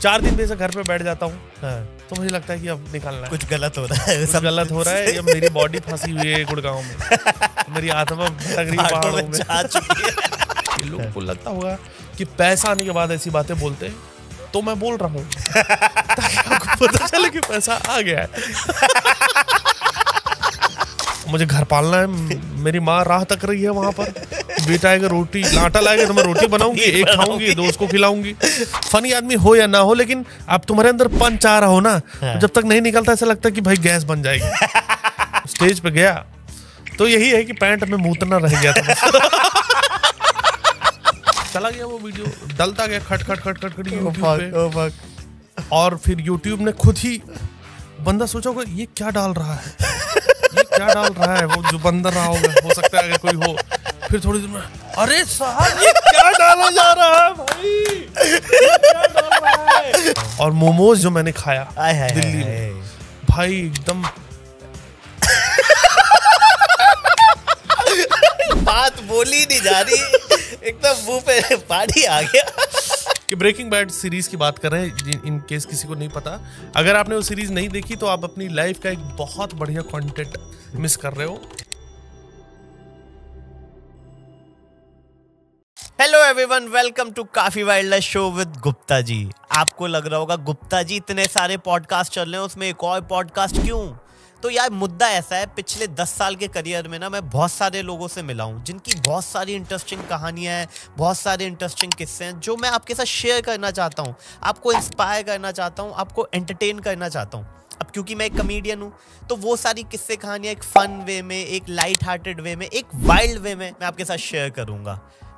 चार दिन से घर पे बैठ जाता हूँ हाँ। तो मुझे लगता है कि अब निकालना कुछ गलत हो रहा है सब गलत हो रहा है या मेरी बॉडी फंसी हुई है गुड़गांव में मेरी आत्मा भटक रही पहाड़ों में जा चुकी है लोगों को लगता होगा कि पैसा आने के बाद ऐसी बातें बोलते हैं तो मैं बोल रहा हूँ पता चले कि पैसा आ गया है मुझे घर पालना है मेरी माँ राह तक रही है वहां पर बेटा आएगा रोटी आटा लाएगा तो मैं रोटी बनाऊंगी एक खाऊंगी दो उसको खिलाऊंगी फनी आदमी हो या ना हो लेकिन अब तुम्हारे अंदर पंच आ रहा हो ना तो हाँ। जब तक नहीं निकलता ऐसा लगता है कि भाई गैस बन जाएगी स्टेज पे गया तो यही है कि पैंट में मूतना रह गया था चला गया वो वीडियो डलता गया खट खट खट खट खट और फिर यूट्यूब ने खुद ही बंदा सोचा होगा ये क्या डाल रहा है क्या डाल रहा है वो जो बंदर रहा होगा हो सकता है अगर कोई हो फिर थोड़ी देर में अरे साहब ये क्या डाला जा रहा है भाई और मोमोज जो मैंने खाया आए, है दिल्ली में भाई एकदम बात बोली नहीं जा रही एकदम मुंह पे पानी आ गया कि ब्रेकिंग बैड सीरीज की बात कर रहे हैं इन केस किसी को नहीं पता अगर आपने वो सीरीज नहीं देखी तो आप अपनी लाइफ का एक बहुत बढ़िया कंटेंट मिस कर रहे हो हेलो एवरीवन वेलकम टू काफी wild life show with Gupta ji आपको लग रहा होगा गुप्ता जी इतने सारे पॉडकास्ट चल रहे हैं उसमें एक और पॉडकास्ट क्यों तो यार मुद्दा ऐसा है पिछले दस साल के करियर में ना मैं बहुत सारे लोगों से मिला हूँ जिनकी बहुत सारी इंटरेस्टिंग कहानियाँ हैं बहुत सारे इंटरेस्टिंग किस्से हैं जो मैं आपके साथ शेयर करना चाहता हूँ आपको इंस्पायर करना चाहता हूँ आपको एंटरटेन करना चाहता हूँ अब क्योंकि मैं एक कमेडियन हूँ तो वो सारी किस्से कहानियाँ एक फ़न वे में एक लाइट हार्टेड वे में एक वाइल्ड वे में मैं आपके साथ शेयर करूँगा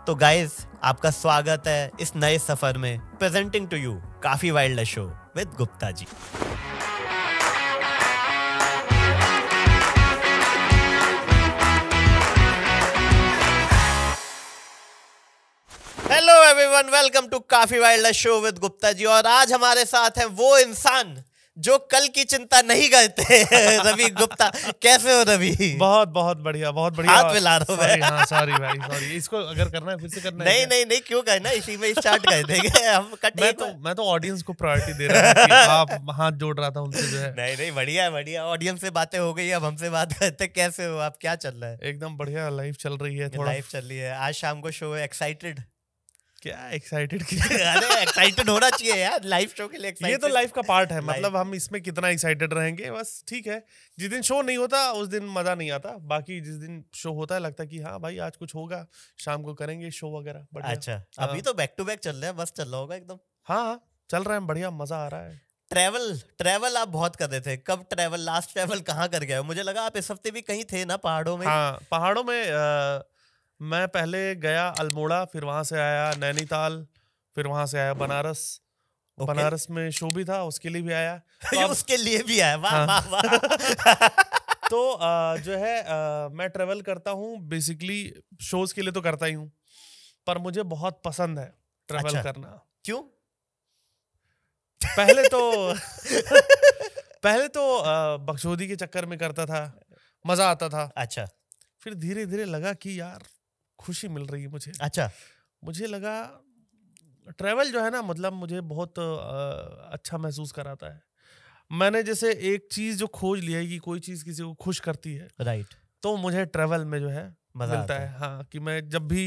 तो गाइज आपका स्वागत है इस नए सफ़र में प्रेजेंटिंग टू यू काफ़ी wild show with Gupta ji hello everyone welcome to काफी wild show with Gupta ji और आज हमारे साथ है वो इंसान जो कल की चिंता नहीं करते रवि गुप्ता कैसे हो रवि बहुत बहुत बढ़िया बहुत बढ़िया हाथ मिला रहा हूँ हाँ, सॉरी भाई सॉरी इसको अगर करना है फिर से करना नहीं है नहीं नहीं नहीं क्यों कहे ना इसी में स्टार्ट कर देंगे हम कट तो, मैं तो मैं तो ऑडियंस को प्रायोरिटी दे रहा हूँ आप हाथ जोड़ रहा था उनसे जो है नहीं नहीं बढ़िया है बढ़िया ऑडियंस से बातें हो गई अब हमसे बात करते कैसे हो आप क्या चल रहा है एकदम बढ़िया लाइफ चल रही है लाइफ चल रही है आज शाम को शो है एक्साइटेड क्या एक्साइटेड अरे एक्साइटेड होना चाहिए यार शो के लिए excited. ये तो लाइफ का पार्ट है मतलब हम इसमें कितना एक्साइटेड रहेंगे बस ठीक है जिस दिन शो नहीं होता उस दिन मज़ा नहीं आता बाकी जिस दिन शो होता है लगता है कि हाँ भाई आज कुछ होगा शाम को करेंगे शो वगैरह अच्छा हाँ। अभी तो बैक टू बैक चल रहे हैं बस चल रहा होगा एकदम हाँ, हाँ चल रहे बढ़िया मज़ा आ रहा है ट्रैवल ट्रैवल आप बहुत कर रहे थे कब ट्रैवल लास्ट ट्रैवल कहाँ कर गए मुझे लगा आप इस हफ्ते भी कहीं थे ना पहाड़ों में हाँ, पहाड़ों में मैं पहले गया अल्मोड़ा फिर वहां से आया नैनीताल फिर वहां से आया बनारस okay. बनारस में शो भी था उसके लिए भी आया तो उसके लिए भी आया वाह हाँ। वाह वाह तो आ, जो है आ, मैं ट्रेवल करता हूँ बेसिकली शोज के लिए तो करता ही हूँ पर मुझे बहुत पसंद है ट्रेवल अच्छा, करना क्यों पहले तो पहले तो बख्शोदी के चक्कर में करता था मजा आता था अच्छा फिर धीरे धीरे लगा कि यार खुशी मिल रही है मुझे अच्छा मुझे लगा ट्रैवल जो है ना मतलब मुझे बहुत अच्छा महसूस कराता है मैंने जैसे एक चीज जो खोज लिया है कि कोई चीज किसी को खुश करती है राइट तो मुझे ट्रैवल में जो है मजा मिलता है हाँ कि मैं जब भी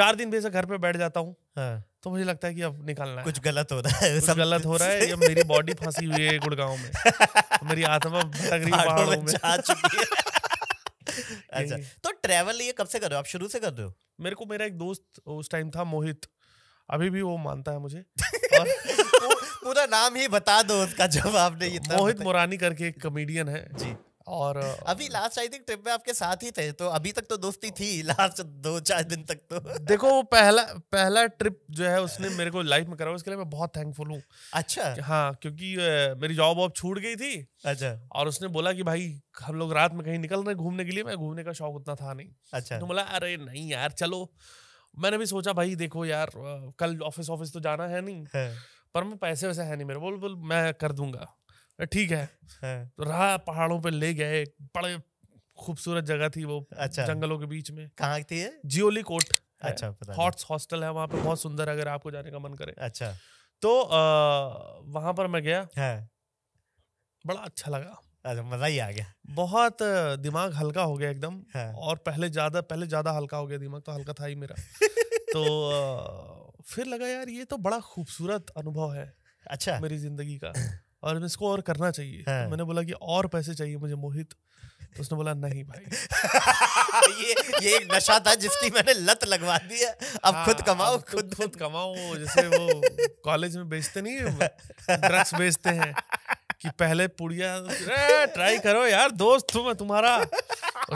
चार दिन भी घर पे बैठ जाता हूँ हाँ। तो मुझे लगता है कि अब निकालना कुछ है। गलत हो रहा है सब गलत हो रहा है या मेरी बॉडी फंसी हुई है गुड़गांव में मेरी आत्मा भटक रही पहाड़ों में अच्छा तो ट्रैवल ये कब से कर रहे हो आप शुरू से कर रहे हो मेरे को मेरा एक दोस्त उस टाइम था मोहित अभी भी वो मानता है मुझे और पूरा नाम ही बता दो उसका जब आपने मोहित मोरानी करके एक कॉमेडियन है जी और अभी लास्ट आई थिंक ट्रिप में आपके साथ ही थे तो अभी तक तो दोस्ती थी लास्ट दो चार दिन तक तो देखो वो पहला पहला ट्रिप जो है उसने मेरे को लाइफ में करा उसके लिए मैं बहुत थैंकफुल हूँ अच्छा हाँ क्योंकि मेरी जॉब वॉब छूट गई थी अच्छा और उसने बोला कि भाई हम लोग रात में कहीं निकल रहे घूमने के लिए मैं घूमने का शौक उतना था नहीं अच्छा तो बोला अरे नहीं यार चलो मैंने भी सोचा भाई देखो यार कल ऑफिस ऑफिस तो जाना है नहीं हाँ। पर मैं पैसे वैसे है नहीं मेरे बोल बोल मैं कर दूंगा ठीक है हाँ। तो रहा पहाड़ों पे ले गए बड़े खूबसूरत जगह थी वो अच्छा जंगलों के बीच में कहाँ थी है? जियोली कोट अच्छा हॉट्स हॉस्टल है वहाँ पे बहुत सुंदर अगर आपको जाने का मन करे अच्छा तो वहां पर मैं गया है हाँ। बड़ा अच्छा लगा अच्छा मजा ही आ गया बहुत दिमाग हल्का हो गया एकदम हाँ। और पहले ज्यादा पहले ज्यादा हल्का हो गया दिमाग तो हल्का था ही मेरा तो फिर लगा यार ये तो बड़ा खूबसूरत अनुभव है अच्छा मेरी जिंदगी का और इसको और करना चाहिए तो हाँ। तो मैंने बोला कि और पैसे चाहिए मुझे मोहित तो उसने बोला नहीं भाई ये ये एक नशा था जिसकी मैंने लत लगवा दी है अब आ, हाँ, खुद कमाओ खुद खुद कमाओ जैसे वो कॉलेज में बेचते नहीं ड्रग्स बेचते हैं कि पहले पुड़िया ट्राई करो यार दोस्त मैं तुम्हारा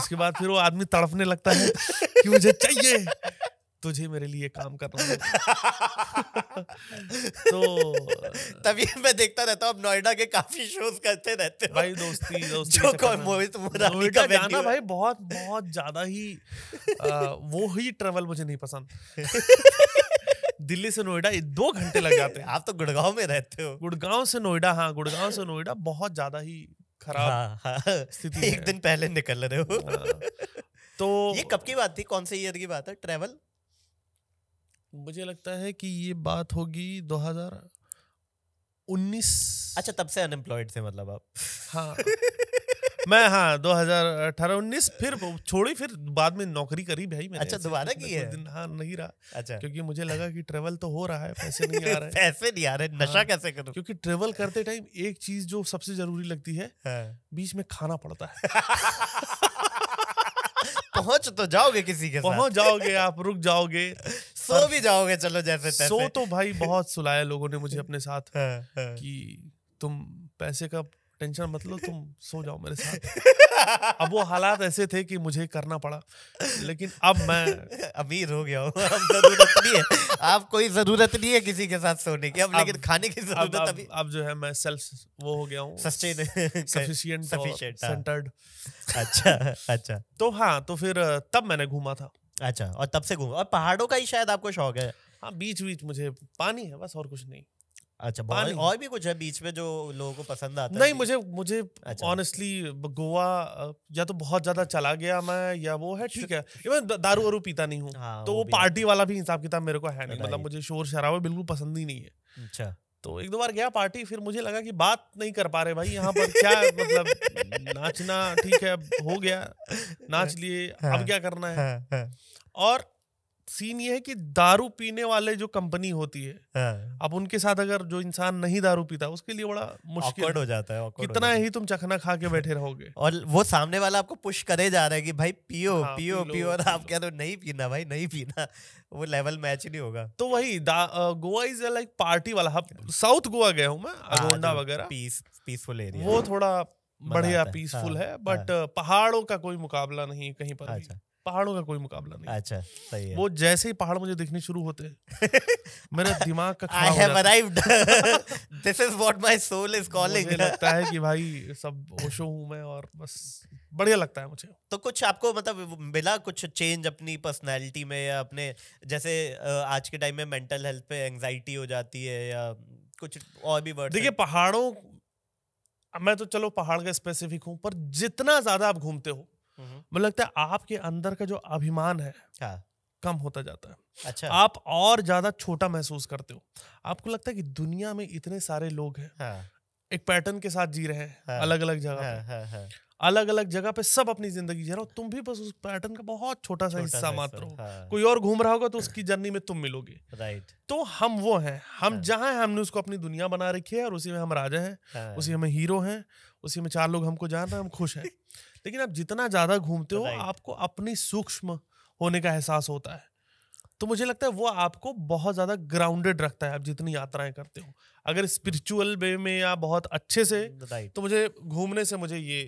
उसके बाद फिर वो आदमी तड़पने लगता है कि मुझे चाहिए तुझे मेरे लिए काम करना है तो तभी मैं देखता रहता हूँ अब नोएडा के काफी शोज करते रहते हो भाई दोस्ती दोस्ती का जाना भाई बहुत बहुत ज्यादा ही आ, वो ही ट्रेवल मुझे नहीं पसंद दिल्ली से नोएडा दो घंटे लग जाते हैं आप तो गुड़गांव में रहते हो गुड़गांव से नोएडा हाँ गुड़गांव से नोएडा बहुत ज्यादा ही खराब हाँ, हाँ, स्थिति एक दिन पहले निकल रहे हो हाँ, तो ये कब की बात थी कौन से ईयर की बात है ट्रेवल मुझे लगता है कि ये बात होगी 2019 अच्छा तब से अनएम्प्लॉयड थे मतलब आप हाँ मैं हाँ 2018-19 फिर छोड़ी फिर बाद में नौकरी करी भाई मैंने अच्छा दोबारा की है दिन हाँ नहीं रहा अच्छा क्योंकि मुझे लगा कि ट्रेवल तो हो रहा है पैसे नहीं आ रहे पैसे नहीं आ रहे हाँ, नशा कैसे करूं क्योंकि ट्रेवल करते टाइम एक चीज जो सबसे जरूरी लगती है हाँ। बीच में खाना पड़ता है पहुंच तो जाओगे किसी के पहुंच जाओगे आप रुक जाओगे सो भी जाओगे चलो जैसे तैसे। सो तो भाई बहुत सुलाया लोगों ने मुझे अपने साथ हाँ, हाँ। कि तुम पैसे का टेंशन मत लो तुम सो जाओ मेरे साथ अब वो हालात ऐसे थे कि मुझे करना पड़ा लेकिन अब मैं अमीर हो गया हूँ अब जरूरत नहीं है आप कोई जरूरत नहीं है किसी के साथ सोने की अब, अब लेकिन खाने की जरूरत अब, अब, अभी अब जो है मैं सेल्फ वो हो गया हूँ सेंटर्ड हाँ। अच्छा अच्छा तो हाँ तो फिर तब मैंने घूमा था अच्छा और तब से घूमा और पहाड़ों का ही शायद आपको शौक है हाँ बीच बीच मुझे पानी है बस और कुछ नहीं अच्छा पानी और भी कुछ है बीच में जो लोगों को पसंद आता नहीं है मुझे मुझे ऑनेस्टली अच्छा। गोवा या तो बहुत ज्यादा चला गया मैं या वो है ठीक है इवन दारू वारू पीता नहीं हूँ हाँ, तो वो, वो पार्टी वाला भी हिसाब किताब मेरे को है नहीं मतलब मुझे शोर शराबा बिल्कुल पसंद ही नहीं है अच्छा तो एक दो बार गया पार्टी फिर मुझे लगा कि बात नहीं कर पा रहे भाई यहाँ पर क्या मतलब नाचना ठीक है हो गया नाच लिए अब हाँ। क्या करना है हाँ, हाँ। और सीन ये है कि दारू पीने वाले जो कंपनी होती है हाँ। अब उनके साथ अगर जो इंसान नहीं दारू पीता उसके लिए बड़ा मुश्किल हो जाता है कितना ही तुम चखना खा के बैठे रहोगे और वो सामने वाला आपको पुश करे जा रहा है कि भाई पियो हाँ, पियो पियो और आप क्या तो नहीं पीना भाई नहीं पीना वो लेवल मैच नहीं होगा तो वही गोवा इज लाइक पार्टी वाला साउथ गोवा गया हूँ मैं हाँ, अगोंडा वगैरह पीस पीसफुल एरिया वो थोड़ा बढ़िया पीसफुल है बट हाँ, पहाड़ों का कोई मुकाबला नहीं कहीं पर अच्छा पहाड़ों का कोई मुकाबला नहीं अच्छा सही है वो जैसे ही पहाड़ मुझे दिखने शुरू होते मेरा दिमाग का I have arrived this is what my soul is calling मुझे लगता है कि भाई सब ओशो हूं मैं और बस बढ़िया लगता है मुझे तो कुछ आपको मतलब मिला कुछ चेंज अपनी पर्सनालिटी में या अपने जैसे आज के टाइम में मेंटल हेल्थ पे एंजाइटी हो जाती है या कुछ और भी वर्ड देखिए पहाड़ों मैं तो चलो पहाड़ का स्पेसिफिक हूं पर जितना ज्यादा आप घूमते हो हम्म। मुझे लगता है आपके अंदर का जो अभिमान है हाँ। कम होता जाता है अच्छा आप और ज्यादा छोटा महसूस करते हो आपको लगता है कि दुनिया में इतने सारे लोग हैं हाँ। एक पैटर्न के साथ जी रहे हैं हाँ। अलग अलग जगह हाँ, हाँ, हाँ। अलग अलग जगह पे सब अपनी जिंदगी जी रहे हो तुम भी बस उस पैटर्न का बहुत छोटा सा हिस्सा मात्र हो हाँ। कोई और घूम रहा होगा तो उसकी जर्नी में तुम मिलोगे राइट तो हम वो हैं हम हाँ। जहाँ हैं हमने उसको अपनी दुनिया बना रखी है और उसी में हम राजा हैं हाँ। उसी में हीरो हैं उसी में चार लोग हमको जान रहे हैं हम खुश हैं लेकिन आप जितना ज्यादा घूमते हो आपको अपनी सूक्ष्म होने का एहसास होता है तो मुझे लगता है वो आपको बहुत ज़्यादा ग्राउंडेड रखता है आप जितनी यात्राएं करते हो अगर स्पिरिचुअल वे में या बहुत अच्छे से तो मुझे घूमने से मुझे ये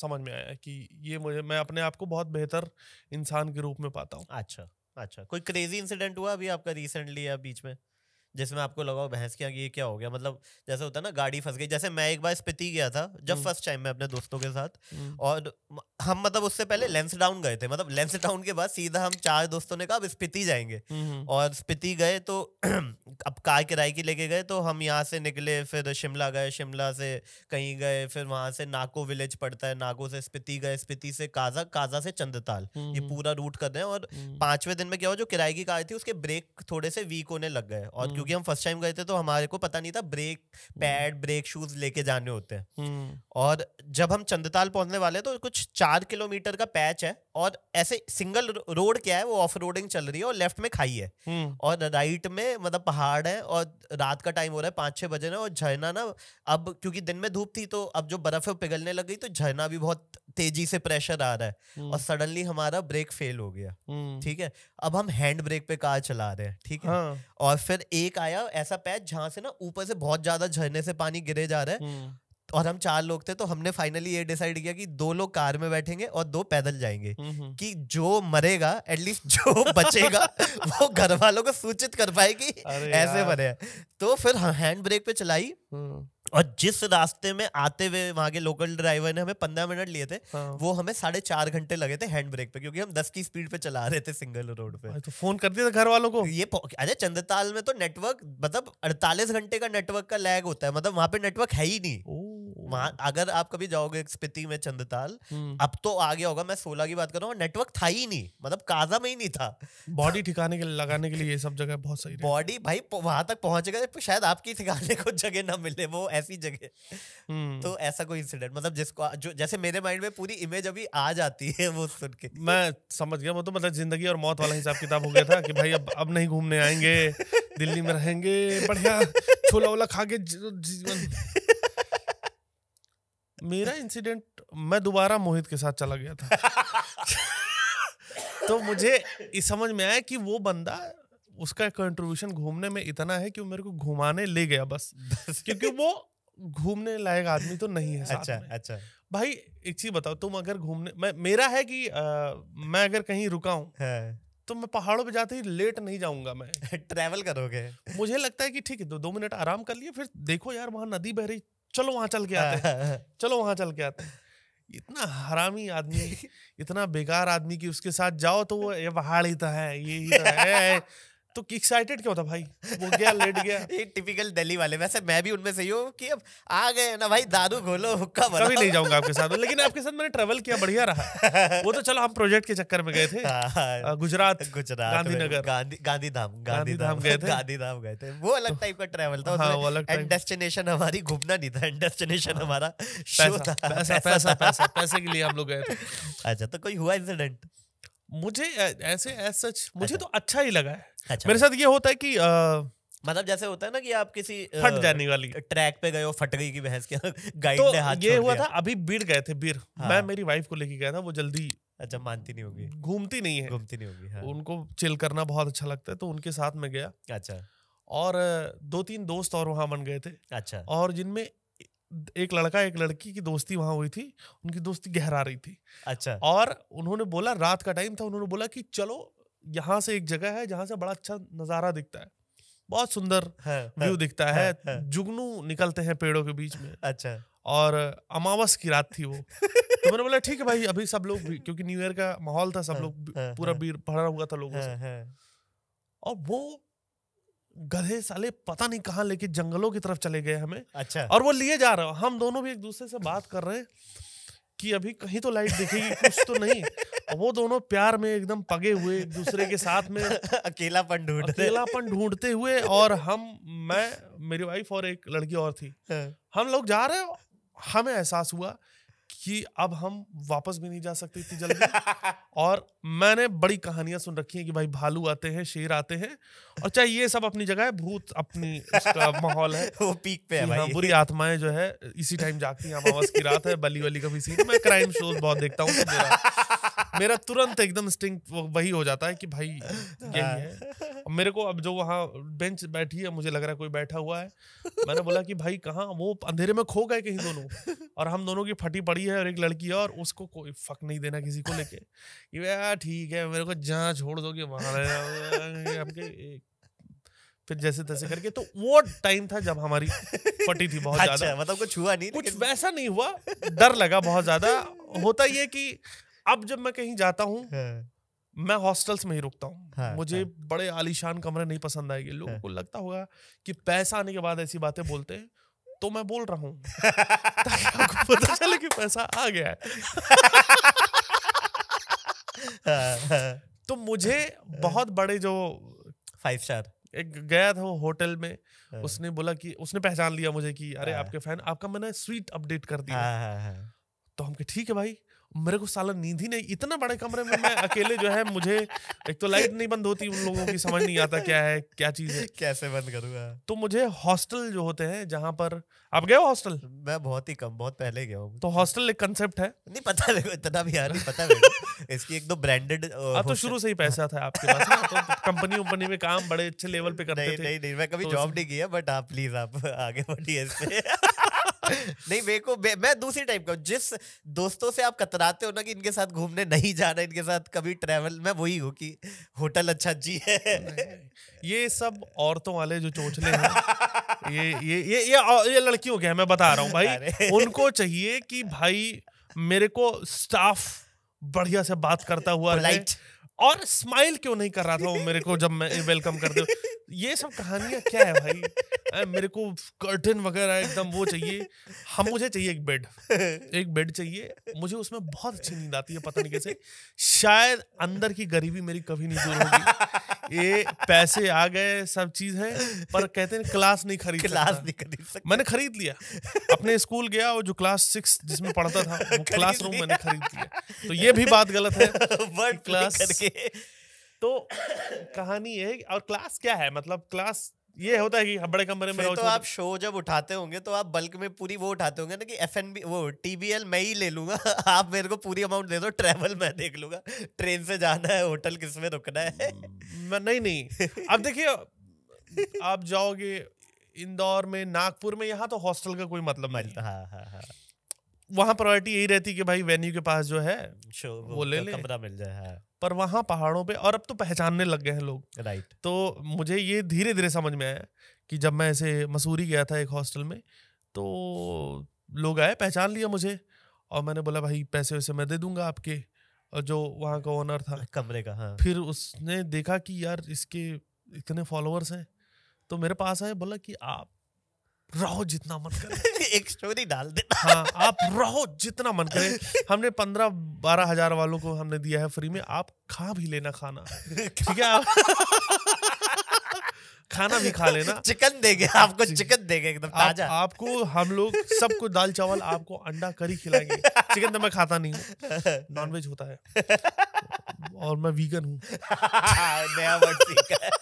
समझ में आया कि ये मुझे मैं अपने आप को बहुत बेहतर इंसान के रूप में पाता हूँ अच्छा अच्छा कोई क्रेजी इंसिडेंट हुआ अभी आपका रिसेंटली या बीच में जिसमें आपको लगा भैंस क्या ये क्या हो गया मतलब जैसे होता है ना गाड़ी फंस गई जैसे मैं एक बार स्पिति गया था जब फर्स्ट टाइम में अपने दोस्तों के साथ हम्म। और हम मतलब उससे पहले लेंस डाउन गए थे मतलब लेंस डाउन के बाद सीधा हम चार दोस्तों ने कहा अब स्पिति जाएंगे हम्म, हम्म। और स्पिति गए तो अब कार किराए की लेके गए तो हम यहाँ से निकले फिर शिमला गए शिमला से कहीं गए फिर वहां से नाको विलेज पड़ता है नाको से स्पिति गए स्पिति से काजा काजा से चंद्रताल ये पूरा रूट कर रहे हैं और पांचवें दिन में क्या हो जो किराए की कार थी उसके ब्रेक थोड़े से वीक होने लग गए और क्योंकि क्योंकि हम फर्स्ट टाइम गए थे तो हमारे को पता नहीं था ब्रेक पैड ब्रेक शूज लेके जाने होते हैं हम्म। और जब हम चंदताल पहुंचने वाले तो कुछ चार किलोमीटर का पैच है और ऐसे सिंगल रोड क्या है वो ऑफ रोडिंग चल रही है और लेफ्ट में खाई है हम्म। और राइट में मतलब पहाड़ है और रात का टाइम हो रहा है पांच छह बजे ना और झरना ना अब क्योंकि दिन में धूप थी तो अब जो बर्फ है पिघलने लग गई तो झरना भी बहुत तेजी से प्रेशर आ रहा है हम्म। और सडनली हमारा ब्रेक फेल हो गया हम्म। ठीक है अब हम हैंड ब्रेक पे कार चला रहे हैं ठीक है हाँ। और फिर एक आया ऐसा पैच जहां से ना ऊपर से बहुत ज्यादा झरने से पानी गिरे जा रहा है और हम चार लोग थे तो हमने फाइनली ये डिसाइड किया कि दो लोग कार में बैठेंगे और दो पैदल जाएंगे हम्म, हम्म। कि जो मरेगा एटलीस्ट जो बचेगा वो घर वालों को सूचित कर पाएगी ऐसे मरे तो फिर हैंड ब्रेक पे चलाई हम्म। और जिस रास्ते में आते हुए वहां के लोकल ड्राइवर ने हमें पंद्रह मिनट लिए थे हाँ। वो हमें साढ़े चार घंटे लगे थे हैंड ब्रेक पे क्योंकि हम दस की स्पीड पे चला रहे थे सिंगल रोड पे हाँ, तो फोन कर दिया था घर वालों को ये अरे चंद्रताल में तो नेटवर्क मतलब अड़तालीस घंटे का नेटवर्क का लैग होता है मतलब वहाँ पे नेटवर्क है ही नहीं वहां अगर आप कभी जाओगे स्पिति में चंद्रताल हम्म। अब तो आ गया होगा मैं सोलह की बात कर रहा हूँ नेटवर्क था ही नहीं मतलब काजा में ही नहीं था बॉडी ठिकाने के लिए लगाने के लिए ये सब जगह बहुत सही बॉडी भाई वहां तक पहुंचेगा शायद आपकी ठिकाने को जगह ना मिले वो ऐसी जगह तो हम्म। ऐसा कोई इंसिडेंट मतलब जिसको जो जैसे मेरे माइंड में पूरी इमेज अभी आ जाती है वो सुन के मैं समझ गया वो मतलब, तो मतलब जिंदगी और मौत वाला हिसाब किताब हो गया था कि भाई अब अब नहीं घूमने आएंगे दिल्ली में रहेंगे बढ़िया छोला वोला खा के मेरा इंसिडेंट मैं दोबारा मोहित के साथ चला गया था तो मुझे इस समझ में आया कि वो बंदा उसका कंट्रीब्यूशन घूमने में इतना है कि वो मेरे को घुमाने ले गया बस क्योंकि वो घूमने लायक आदमी तो नहीं है अच्छा अच्छा भाई एक चीज बताओ तुम अगर घूमने मैं मेरा है कि आ, मैं अगर कहीं रुका हूँ हाँ। तो मैं पहाड़ों पे जाते ही लेट नहीं जाऊंगा मैं ट्रैवल करोगे मुझे लगता है कि ठीक है दो दो मिनट आराम कर लिए फिर देखो यार वहां नदी बह रही चलो वहां चल के आते हैं हाँ। चलो वहां चल के आते इतना हरामी आदमी इतना बेकार आदमी कि उसके साथ जाओ तो वो ये पहाड़ ही तो है ये ही तो है तो एक्साइटेड क्यों था भाई वो गया लेट गया ये टिपिकल दिल्ली वाले वैसे मैं भी उनमें से ही हूँ कि अब आ गए ना भाई दादू घोलो हुक्का बना कभी नहीं जाऊंगा आपके साथ लेकिन आपके साथ मैंने ट्रेवल किया बढ़िया रहा वो तो चलो हम प्रोजेक्ट के चक्कर में गए थे हाँ, हाँ। गुजरात गुजरात गांधीनगर गांधी गांधी धाम गांधी धाम गए थे गांधी धाम गए थे वो अलग टाइप तो का ट्रेवल था हां वो अलग एंड डेस्टिनेशन हमारी घूमना नहीं था एंड डेस्टिनेशन हाँ। हमारा शो था पैसा पैसा पैसा पैसे के लिए हम लोग गए थे अच्छा तो कोई हुआ इंसिडेंट मुझे ऐसे एज सच मुझे अच्छा। तो अच्छा ही लगा है अच्छा मेरे साथ ये होता है कि आ, मतलब जैसे होता है ना कि आप किसी फट जाने वाली ट्रैक पे गए हो फट गई की बहस के गाइड तो ने हाथ ये हुआ था अभी बीर गए थे बीर हाँ। मैं मेरी वाइफ को लेके गया था वो जल्दी अच्छा मानती नहीं होगी घूमती नहीं है घूमती नहीं होगी हाँ। उनको चिल करना बहुत अच्छा लगता है तो उनके साथ में गया अच्छा और दो तीन दोस्त और वहां बन गए थे अच्छा और जिनमें एक लड़का एक लड़की की दोस्ती वहां हुई थी उनकी दोस्ती गहरा रही थी अच्छा और उन्होंने बोला रात का टाइम था उन्होंने बोला कि चलो यहाँ से एक जगह है जहाँ से बड़ा अच्छा नज़ारा दिखता है बहुत सुंदर है, हाँ, हाँ, व्यू दिखता है, है, हाँ, है जुगनू निकलते हैं पेड़ों के बीच में अच्छा और अमावस की रात थी वो तो मैंने बोला ठीक है भाई अभी सब लोग क्योंकि न्यू ईयर का माहौल था सब लोग पूरा बीर भरा हुआ था लोगों से और वो गधे साले पता नहीं कहाँ लेके जंगलों की तरफ चले गए हमें अच्छा और वो लिए जा रहे हो हम दोनों भी एक दूसरे से बात कर रहे हैं कि अभी कहीं तो लाइट दिखेगी कुछ तो नहीं वो दोनों प्यार में एकदम पगे हुए एक दूसरे के साथ में अकेलापन ढूंढते अकेलापन ढूंढते हुए और हम मैं मेरी वाइफ और एक लड़की और थी हाँ। हम लोग जा रहे हमें एहसास हुआ कि अब हम वापस भी नहीं जा सकते इतनी जल्दी और मैंने बड़ी कहानियां सुन रखी हैं कि भाई भालू आते हैं शेर आते हैं और चाहे ये सब अपनी जगह है भूत अपनी उसका माहौल है वो पीक पे है हाँ, भाई हाँ, बुरी आत्माएं जो है इसी टाइम जाती हैं अमावस की रात है बली वली का भी सीन मैं क्राइम शोज बहुत देखता हूँ मेरा तुरंत एकदम स्टिंग वही हो जाता है कि भाई यही हाँ। है मेरे को अब जो वहाँ बेंच बैठी है मुझे लग रहा है कोई बैठा हुआ है मैंने बोला कि भाई कहाँ वो अंधेरे में खो गए कहीं दोनों और हम दोनों की फटी पड़ी है और एक लड़की है और उसको कोई फक नहीं देना किसी को लेके कि यार हाँ, ठीक है मेरे को जहाँ छोड़ दोगे वहाँ आपके फिर जैसे तैसे करके तो वो टाइम था जब हमारी फटी थी बहुत ज्यादा अच्छा, मतलब कुछ हुआ नहीं कुछ वैसा नहीं हुआ डर लगा बहुत ज्यादा होता ये कि अब जब मैं कहीं जाता हूँ हाँ। मैं हॉस्टल्स में ही रुकता हूँ हाँ, मुझे हाँ। बड़े आलिशान कमरे नहीं पसंद आएंगे लोगों को लगता होगा कि पैसा आने के बाद ऐसी बातें बोलते हैं तो मैं बोल रहा हूँ पता चले कि पैसा आ गया है तो मुझे बहुत बड़े जो फाइव स्टार एक गया था वो होटल में उसने बोला कि उसने पहचान लिया मुझे कि अरे आपके फैन आपका मैंने स्वीट अपडेट कर दिया तो हम ठीक है भाई मेरे को साला नींद ही नहीं इतना बड़े कमरे में मैं अकेले जो है मुझे एक तो लाइट नहीं बंद होती उन लोगों की समझ नहीं आता क्या है क्या चीज है कैसे बंद करूंगा तो मुझे हॉस्टल जो होते हैं जहाँ पर आप गए हो हॉस्टल मैं बहुत ही कम बहुत पहले गया हूँ तो हॉस्टल एक कंसेप्ट है नहीं पता मेरे को इतना भी यार नहीं पता मेरे इसकी एक दो ब्रांडेड हाँ तो शुरू से ही पैसा था आपके पास तो कंपनी उम्पनी में काम बड़े अच्छे लेवल पे करते नहीं, थे नहीं नहीं मैं कभी जॉब तो नहीं किया बट आप प्लीज आप आगे बढ़िए इसमें नहीं मेरे को मैं दूसरी टाइप का जिस दोस्तों से आप कतराते हो ना कि इनके साथ घूमने नहीं जाना इनके साथ कभी ट्रैवल मैं वही हूँ कि होटल अच्छा जी है ये सब औरतों वाले जो चोचले हैं ये ये ये ये, ये लड़कियों के हैं मैं बता रहा हूँ भाई उनको चाहिए कि भाई मेरे को स्टाफ बढ़िया से बात करता हुआ लाइट और स्माइल क्यों नहीं कर रहा था वो मेरे को जब मैं वेलकम कर हो ये सब कहानियां क्या है भाई आ, मेरे को कर्टन वगैरह एकदम वो चाहिए हम मुझे चाहिए एक बेड एक बेड चाहिए मुझे उसमें बहुत अच्छी नींद आती है पता नहीं कैसे शायद अंदर की गरीबी मेरी कभी नहीं दूर होगी ये पैसे आ गए सब चीज है पर कहते हैं क्लास नहीं खरीद क्लास नहीं खरीद सकता मैंने खरीद लिया अपने स्कूल गया और जो क्लास सिक्स जिसमें पढ़ता था वो क्लास रूम मैंने खरीद लिया तो ये भी बात गलत है वर्ड क्लास करके तो कहानी है और क्लास क्या है मतलब क्लास ये होता है कि बड़े कमरे में तो आप शो जब उठाते होंगे तो आप बल्क में पूरी वो उठाते होंगे ना कि एफ एन बी वो टीबीएल मैं ही ले लूंगा आप मेरे को पूरी अमाउंट दे दो ट्रेवल मैं देख लूंगा ट्रेन से जाना है होटल किस में रुकना है मैं नहीं नहीं अब देखिए आप जाओगे इंदौर में नागपुर में यहाँ तो हॉस्टल का कोई मतलब नहीं हाँ हाँ हाँ वहां प्रायोरिटी यही रहती कि भाई वेन्यू के पास जो है वो, वो ले ले कमरा मिल जाए हाँ। पर वहां पहाड़ों पे और अब तो पहचानने लग गए हैं लोग राइट तो मुझे ये धीरे धीरे समझ में आया कि जब मैं ऐसे मसूरी गया था एक हॉस्टल में तो लोग आए पहचान लिया मुझे और मैंने बोला भाई पैसे वैसे मैं दे दूंगा आपके और जो वहाँ का ओनर था कमरे का हाँ फिर उसने देखा कि यार इसके इतने फॉलोअर्स हैं तो मेरे पास आए बोला कि आप रहो जितना मन करे एक स्टोरी डाल दे हाँ आप रहो जितना मन करे हमने पंद्रह बारह हजार वालों को हमने दिया है फ्री में आप खा भी लेना खाना ठीक है खाना भी खा लेना चिकन देंगे आपको चिकन देंगे एकदम ताजा आप, आपको हम लोग सबको दाल चावल आपको अंडा करी खिलाएंगे चिकन तो मैं खाता नहीं हूँ नॉनवेज होता है और मैं वीगन हूँ नया वर्ड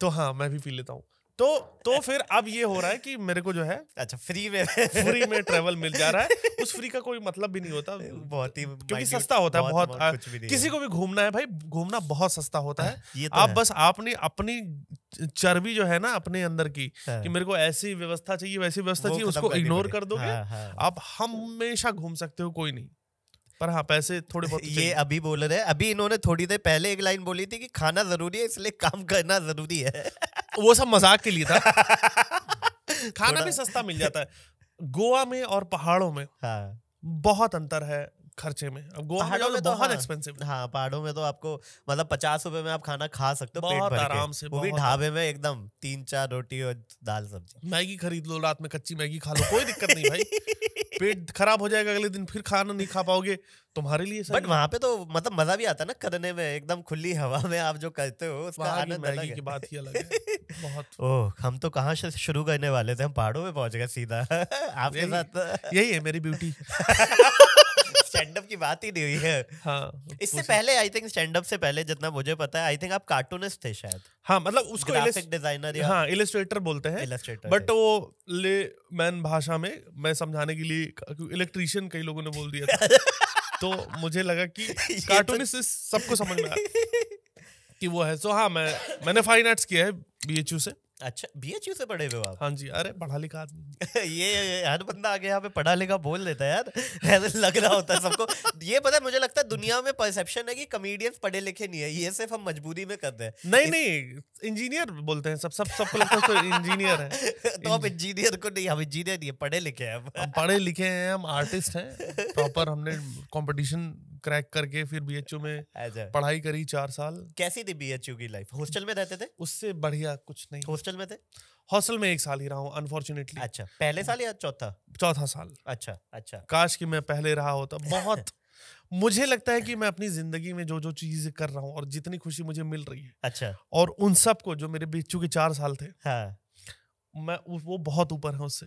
तो हाँ मैं भी पी लेता हूँ तो तो फिर अब ये हो रहा है कि मेरे को जो है अच्छा फ्री में फ्री में ट्रेवल मिल जा रहा है उस फ्री का कोई मतलब भी नहीं होता बहुत ही क्योंकि सस्ता होता है बहुत, बहुत, बहुत आ, किसी को भी घूमना है भाई घूमना बहुत सस्ता होता है ये तो आप है। बस आपने अपनी चर्बी जो है ना अपने अंदर की हाँ। कि मेरे को ऐसी व्यवस्था चाहिए वैसी व्यवस्था चाहिए उसको इग्नोर कर दोगे हाँ, हाँ। आप हमेशा घूम सकते हो कोई नहीं पर हाँ पैसे थोड़े बहुत ये अभी बोल रहे हैं अभी इन्होंने थोड़ी देर पहले एक लाइन बोली थी कि खाना जरूरी है इसलिए काम करना जरूरी है वो सब मजाक के लिए था खाना भी सस्ता मिल जाता है गोवा में और पहाड़ों में हाँ। बहुत अंतर है खर्चे में अब गोवा में, में तो बहुत एक्सपेंसिव हाँ, हाँ पहाड़ों में तो आपको मतलब पचास रुपए में आप खाना खा सकते हो बहुत आराम से वो भी ढाबे में एकदम तीन चार रोटी और दाल सब्जी मैगी खरीद लो रात में कच्ची मैगी खा लो कोई दिक्कत नहीं भाई पेट खराब हो जाएगा अगले दिन फिर खाना नहीं खा पाओगे तुम्हारे लिए बट वहाँ पे तो मतलब मजा भी आता ना करने में एकदम खुली हवा में आप जो करते हो उसका आनंद अलग की बात ही अलग है बहुत हम तो कहाँ से शुरू करने वाले थे हम पहाड़ों में पहुंच गए सीधा आपके साथ तो यही है मेरी ब्यूटी स्टैंड अप की बात ही नहीं हुई है हाँ इससे पहले आई थिंक स्टैंड अप से पहले जितना मुझे पता है आई थिंक आप कार्टूनिस्ट थे शायद हाँ मतलब उसको डिजाइनर हाँ इलेस्ट्रेटर बोलते हैं बट वो ले मैन भाषा में मैं समझाने के लिए इलेक्ट्रीशियन कई लोगों ने बोल दिया था तो मुझे लगा कि कार्टूनिस्ट तो सबको समझ में आया कि वो है सो हाँ मैं मैंने फाइन आर्ट्स किया है बी से अच्छा बीएचयू से पढ़े हुए आप हाँ जी अरे पढ़ा लिखा आदमी ये हर बंदा आगे यहाँ पे पढ़ा लिखा बोल देता है यार ऐसे लग रहा होता है सबको ये पता है मुझे लगता है दुनिया में परसेप्शन है कि कमेडियंस पढ़े लिखे नहीं है ये सिर्फ हम मजबूरी में करते हैं नहीं इस... नहीं इंजीनियर बोलते हैं सब सब सबको लगता है इंजीनियर है तो आप इंजीनियर को नहीं हम इंजीनियर नहीं पढ़े लिखे हैं हम पढ़े लिखे हैं हम आर्टिस्ट हैं प्रॉपर हमने कॉम्पिटिशन क्रैक करके फिर बीएचयू में पढ़ाई करी चार साल कैसी थी बीएचयू की लाइफ हॉस्टल में रहते थे उससे बढ़िया कुछ नहीं हॉस्टल में थे हॉस्टल में एक साल ही रहा हूँ अनफॉर्चुनेटली अच्छा पहले साल या चौथा चौथा साल अच्छा अच्छा काश कि मैं पहले रहा होता बहुत मुझे लगता है कि मैं अपनी जिंदगी में जो जो चीज कर रहा हूँ और जितनी खुशी मुझे मिल रही है अच्छा और उन सब को जो मेरे बीचू के चार साल थे हाँ। मैं वो बहुत ऊपर है उससे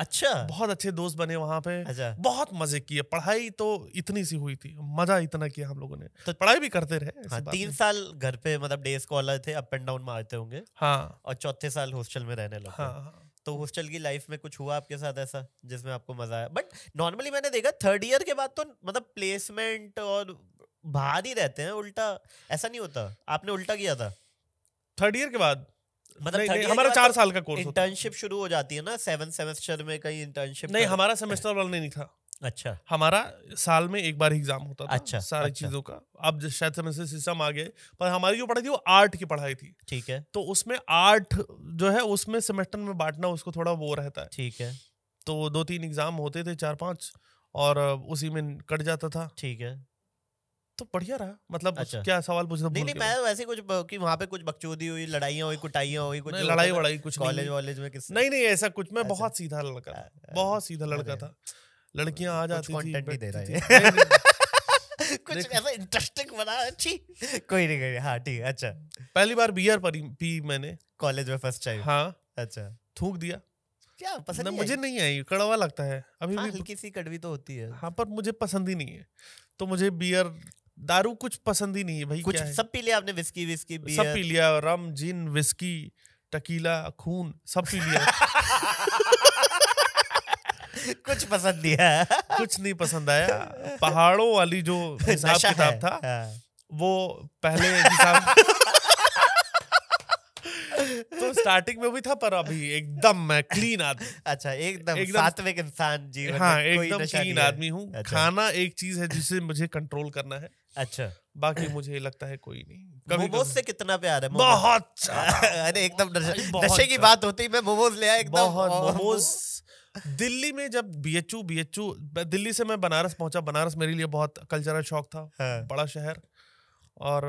अच्छा बहुत अच्छे दोस्त बने वहाँ पे अच्छा। बहुत मजे किए पढ़ाई तो इतनी सी हुई थी मजा इतना किया हम लोगों ने तो पढ़ाई भी करते रहे हाँ, तीन साल घर पे मतलब डे स्कॉलर थे अप एंड डाउन मारते होंगे हाँ और चौथे साल हॉस्टल में रहने लगे हाँ, हाँ। तो हॉस्टल की लाइफ में कुछ हुआ आपके साथ ऐसा जिसमें आपको मजा आया बट नॉर्मली मैंने देखा थर्ड ईयर के बाद तो मतलब प्लेसमेंट और बाहर ही रहते हैं उल्टा ऐसा नहीं होता आपने उल्टा किया था थर्ड ईयर के बाद मतलब नहीं, नहीं, हमारा चार तो साल का कोर्स इंटर्नशिप शुरू हो जाती है ना सेवन सेमेस्टर में कहीं इंटर्नशिप नहीं हमारा सेमेस्टर वाला नहीं था अच्छा हमारा साल में एक बार एग्जाम होता था अच्छा सारी अच्छा, चीजों का अब शायद सेमेस्टर सिस्टम आ गए पर हमारी जो पढ़ाई थी वो आर्ट की पढ़ाई थी ठीक है तो उसमें आर्ट जो है उसमें सेमेस्टर में बांटना उसको थोड़ा वो रहता है ठीक है तो दो तीन एग्जाम होते थे चार पांच और उसी में कट जाता था ठीक है तो बढ़िया रहा मतलब अच्छा। क्या सवाल पूछ रहा नहीं नहीं मैं वैसे कुछ कि वहाँ पे कुछ बकचोदी हुई लड़ाइयाँ हुई कुटाइयाँ हुई कुछ लड़ाई मतलब वड़ाई कुछ कॉलेज वॉलेज में किस नहीं नहीं ऐसा कुछ मैं बहुत सीधा लड़का बहुत सीधा लड़का था लड़कियां आ जाती थी कंटेंट नहीं दे रहा है कुछ ऐसा इंटरेस्टिंग बना अच्छी कोई नहीं कोई हाँ ठीक अच्छा पहली बार बियर पी मैंने कॉलेज में फर्स्ट टाइम हाँ अच्छा थूक दिया क्या पसंद नहीं मुझे नहीं आई कड़वा लगता है अभी हाँ, भी हल्की सी कड़वी तो होती है हाँ पर मुझे पसंद ही नहीं है तो मुझे बियर दारू कुछ पसंद ही नहीं है भाई कुछ क्या है? सब पी लिया आपने विस्की विस्की बियर सब पी लिया रम जिन विस्की टकीला खून सब पी लिया कुछ पसंद है कुछ नहीं पसंद आया पहाड़ों वाली जो हिसाब किताब था हाँ। वो पहले हिसाब स्टार्टिंग में भी था पर अभी एकदम मैं क्लीन आदमी अच्छा एकदम, एकदम सात्विक इंसान जी हाँ एकदम क्लीन आदमी हूँ अच्छा। खाना एक चीज है जिसे मुझे कंट्रोल करना है अच्छा बाकी मुझे लगता है कोई नहीं मोमोज से कितना प्यार है बहुत अरे एकदम नशे की बात होती है मैं मोमोज ले आया एकदम मोमोज दिल्ली में जब बी एच दिल्ली से मैं बनारस पहुंचा बनारस मेरे लिए बहुत कल्चरल शौक था हाँ। बड़ा शहर और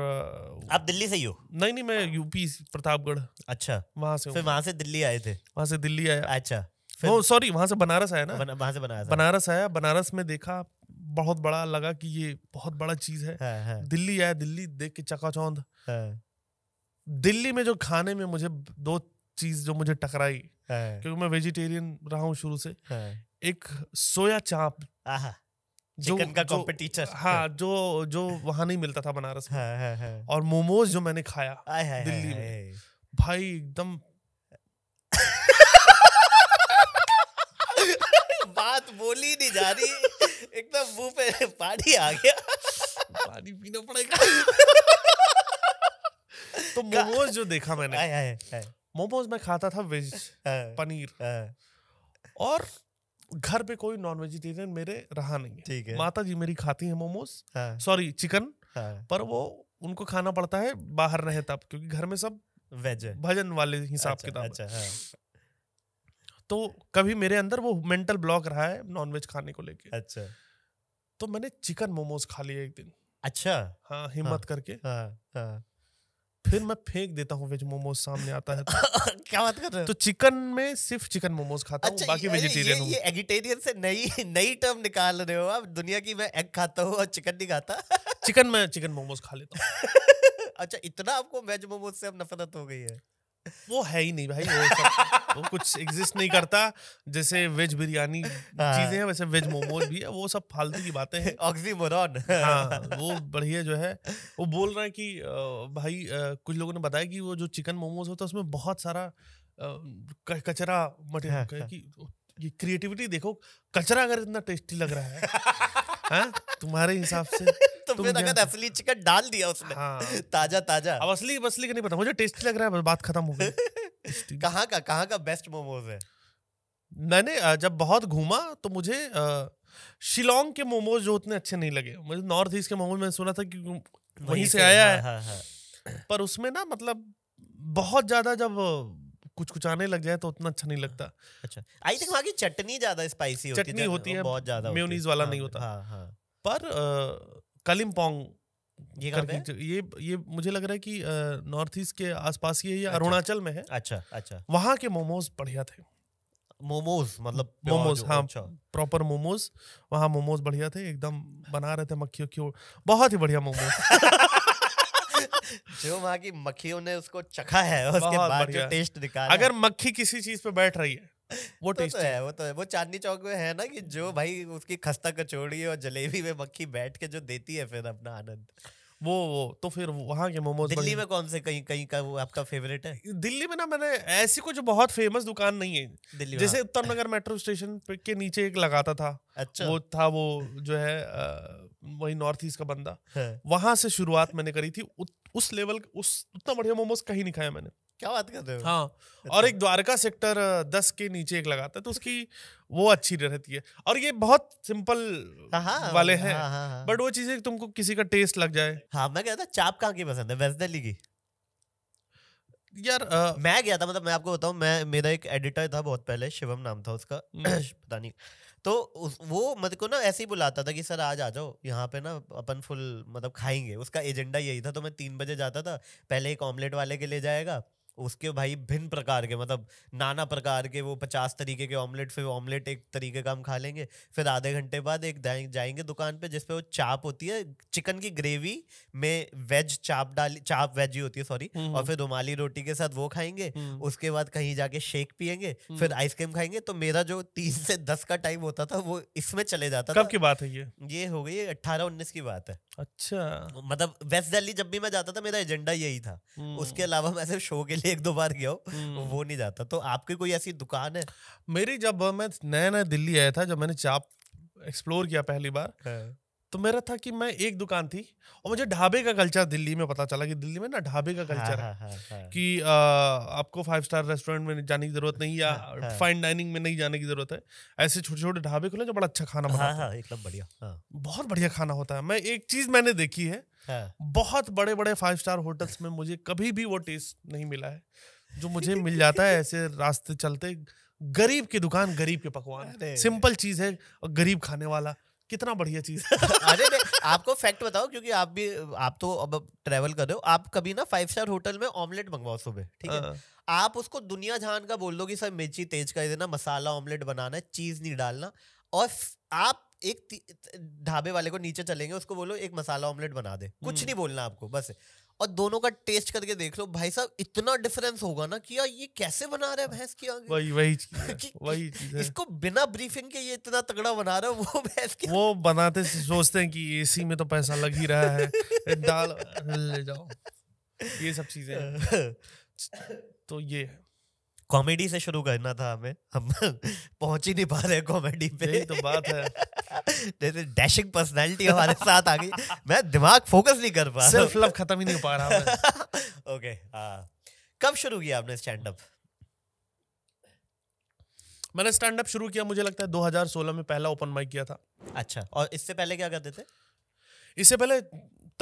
आप दिल्ली से ही हो नहीं नहीं मैं यूपी प्रतापगढ़ अच्छा वहाँ से फिर वहाँ से दिल्ली आए थे वहाँ से दिल्ली आया अच्छा वो सॉरी वहाँ से बनारस आया ना बन, वहाँ से बनारस बनारस आया बनारस में देखा बहुत बड़ा लगा कि ये बहुत बड़ा चीज है है, हाँ, है हाँ। दिल्ली आया दिल्ली देख के चकाचौंध हाँ. दिल्ली में जो खाने में मुझे दो चीज जो मुझे टकराई हाँ। क्योंकि मैं वेजिटेरियन रहा हूँ शुरू से एक सोया चाप जो का कंपटीटर हाँ जो जो वहां नहीं मिलता था बनारस में हाँ, हाँ, हाँ. और मोमोज जो मैंने खाया आए, आए, दिल्ली आए, में भाई एकदम बात बोली नहीं जा रही एकदम मुंह पे पानी आ गया पानी पीना पड़ेगा तो मोमोज जो देखा मैंने मोमोज मैं खाता था वेज हाँ। पनीर हाँ। और घर पे कोई नॉन वेजिटेरियन मेरे रहा नहीं है ठीक है माता जी मेरी खाती है मोमोज सॉरी हाँ। चिकन हाँ। पर वो उनको खाना पड़ता है बाहर रहे तब क्योंकि घर में सब वेज है भजन वाले हिसाब अच्छा, अच्छा, हाँ। तो कभी मेरे अंदर वो मेंटल ब्लॉक रहा है नॉनवेज खाने को लेके अच्छा तो मैंने चिकन मोमोज खा लिए एक दिन अच्छा हाँ हिम्मत हाँ, करके हाँ, हाँ. फिर मैं फेंक देता हूँ वेज मोमोज सामने आता है तो। क्या बात कर रहे हो तो चिकन में सिर्फ चिकन मोमोज खाता अच्छा, हूँ बाकी वेजिटेरियन ये, ये एगिटेरियन से नई नई टर्म निकाल रहे हो आप दुनिया की मैं एग खाता हूँ और चिकन नहीं खाता चिकन में चिकन मोमोज खा लेता हूँ अच्छा इतना आपको वेज मोमोज से अब नफरत हो गई है वो है ही नहीं भाई वो, सब, वो कुछ एग्जिस्ट नहीं करता जैसे वेज बिरयानी हाँ। चीजें हैं वैसे वेज मोमोज भी है वो सब फालतू की बातें हैं ऑक्सीमोरॉन हाँ वो बढ़िया जो है वो बोल रहा है कि भाई कुछ लोगों ने बताया कि वो जो चिकन मोमोज होता है उसमें बहुत सारा कचरा मटेरियल हाँ, हाँ। ये क्रिएटिविटी देखो कचरा अगर इतना टेस्टी लग रहा है हाँ तुम्हारे हिसाब से तो फिर अगर असली चिकन डाल दिया उसने हाँ। ताजा ताजा अब असली असली का नहीं पता मुझे टेस्टी लग रहा है बात खत्म हो गई कहाँ का कहाँ का बेस्ट मोमोज है मैंने जब बहुत घूमा तो मुझे शिलोंग के मोमोज जो उतने अच्छे नहीं लगे मुझे नॉर्थ ईस्ट के मोमोज मैंने सुना था कि वहीं से आया हाँ, है हाँ, हाँ। पर उसमें ना मतलब बहुत ज्यादा जब कुछ कुछ आने लग जाए तो उतना अच्छा नहीं लगता अच्छा आई थिंक वहाँ की चटनी ज्यादा स्पाइसी होती है चटनी होती है बहुत ज्यादा मेयोनीज वाला नहीं होता पर कलिम्पोंग ये करके ये ये मुझे लग रहा है कि नॉर्थ ईस्ट के आसपास ये अच्छा, अरुणाचल में है अच्छा अच्छा वहाँ के मोमोज बढ़िया थे मोमोज मतलब मोमोज हाँ अच्छा। प्रॉपर मोमोज वहाँ मोमोज बढ़िया थे एकदम बना रहे थे मक्खियों की बहुत ही बढ़िया मोमोज जो वहाँ की मक्खियों ने उसको चखा है उसके बाद जो टेस्ट दिखा अगर मक्खी किसी चीज पे बैठ रही है वो टेस्ट तो, तो है वो तो है वो चांदनी चौक में है ना कि जो हम्म। भाई उसकी खस्ता कचौड़ी और जलेबी में मक्खी बैठ के जो देती है फिर अपना आनंद वो वो तो फिर वहाँ के मोमोज दिल्ली में कौन से कहीं कहीं का वो आपका फेवरेट है दिल्ली में ना मैंने ऐसी कुछ बहुत फेमस दुकान नहीं है दिल्ली जैसे हाँ। उत्तर नगर मेट्रो स्टेशन पे के नीचे एक लगाता था अच्छा वो था वो जो है वही नॉर्थ ईस्ट का बंदा हाँ। वहां से शुरुआत मैंने करी थी उस लेवल उस उतना बढ़िया मोमोज कहीं नहीं खाया मैंने क्या बात कर रहे हो हाँ और अच्छा। एक द्वारका सेक्टर दस के नीचे एक लगाता है तो उसकी वो अच्छी रहती है और ये बहुत सिंपल हाँ, हाँ, वाले हैं हाँ, बट वो चीजें तुमको किसी का टेस्ट लग जाए हाँ मैं कहता चाप कहाँ की पसंद है वेस्ट दिल्ली की यार आ, मैं गया था मतलब मैं आपको बताऊं मैं मेरा एक एडिटर था बहुत पहले शिवम नाम था उसका हम्म। पता नहीं तो उस, वो मतलब को ना ऐसे ही बुलाता था कि सर आज आ जाओ यहाँ पे ना अपन फुल मतलब खाएंगे उसका एजेंडा यही था तो मैं तीन बजे जाता था पहले एक ऑमलेट वाले के ले जाएगा उसके भाई भिन्न प्रकार के मतलब नाना प्रकार के वो पचास तरीके के ऑमलेट फिर ऑमलेट एक तरीके का हम खा लेंगे फिर आधे घंटे बाद एक जाएंगे दुकान पे जिसपे वो चाप होती है चिकन की ग्रेवी में वेज चाप डाली चाप वेज ही होती है सॉरी हम्म, और हम्म। फिर रुमाली रोटी के साथ वो खाएंगे हम्म। उसके बाद कहीं जाके शेक पियेंगे फिर आइसक्रीम खाएंगे तो मेरा जो तीन से दस का टाइम होता था वो इसमें चले जाता था की बात है ये ये हो गई अट्ठारह उन्नीस की बात है अच्छा मतलब वेस्ट दिल्ली जब भी मैं जाता था मेरा एजेंडा यही था उसके अलावा मैं सिर्फ शो के पहले एक दो बार गया हूँ हम्म। वो नहीं जाता तो आपकी कोई ऐसी दुकान है मेरी जब मैं नया नया दिल्ली आया था जब मैंने चाप एक्सप्लोर किया पहली बार हाँ। तो मेरा था कि मैं एक दुकान थी और मुझे ढाबे का कल्चर दिल्ली में पता चला कि दिल्ली में ना ढाबे का कल्चर हाँ, है हाँ, हाँ, हाँ। कि आ, आपको फाइव स्टार रेस्टोरेंट में जाने की जरूरत नहीं या फाइन हाँ, डाइनिंग हाँ। में नहीं जाने की जरूरत है ऐसे छोटे छोटे ढाबे खुले जो बड़ा अच्छा खाना बनाते हैं एकदम बढ़िया बहुत बढ़िया खाना होता है मैं एक चीज मैंने देखी है बहुत बड़े बड़े फाइव स्टार होटल्स में मुझे कभी भी वो टेस्ट नहीं मिला है जो मुझे मिल जाता है ऐसे रास्ते चलते गरीब की दुकान गरीब के पकवान सिंपल चीज है गरीब खाने वाला कितना बढ़िया चीज अरे आपको फैक्ट बताओ क्योंकि आप भी आप तो अब ट्रेवल कर रहे हो आप कभी ना फाइव स्टार होटल में ऑमलेट मंगवाओ सुबह ठीक है हाँ। आप उसको दुनिया जहान का बोल दो कि सर मिर्ची तेज कर देना मसाला ऑमलेट बनाना है चीज नहीं डालना और आप एक ढाबे वाले को नीचे चलेंगे उसको बोलो एक मसाला ऑमलेट बना दे कुछ हम्म। नहीं बोलना आपको बस और दोनों का टेस्ट करके देख लो भाई साहब इतना डिफरेंस होगा ना कि यार ये कैसे बना रहे है भैंस की आगे वही वही चीज वही चीज इसको बिना ब्रीफिंग के ये इतना तगड़ा बना रहा है वो भैंस की वो बनाते से सोचते हैं कि एसी में तो पैसा लग ही रहा है डाल ले जाओ ये सब चीजें तो ये है कॉमेडी से शुरू करना था हमें हम पहुंच ही नहीं पा रहे कॉमेडी पे तो बात है जैसे डैशिंग पर्सनैलिटी हमारे साथ आ गई मैं दिमाग फोकस नहीं कर पा सेल्फ लव खत्म ही नहीं हो पा रहा ओके हाँ। कब शुरू किया आपने स्टैंड अप मैंने स्टैंड अप शुरू किया मुझे लगता है 2016 में पहला ओपन माइक किया था अच्छा और इससे पहले क्या करते थे इससे पहले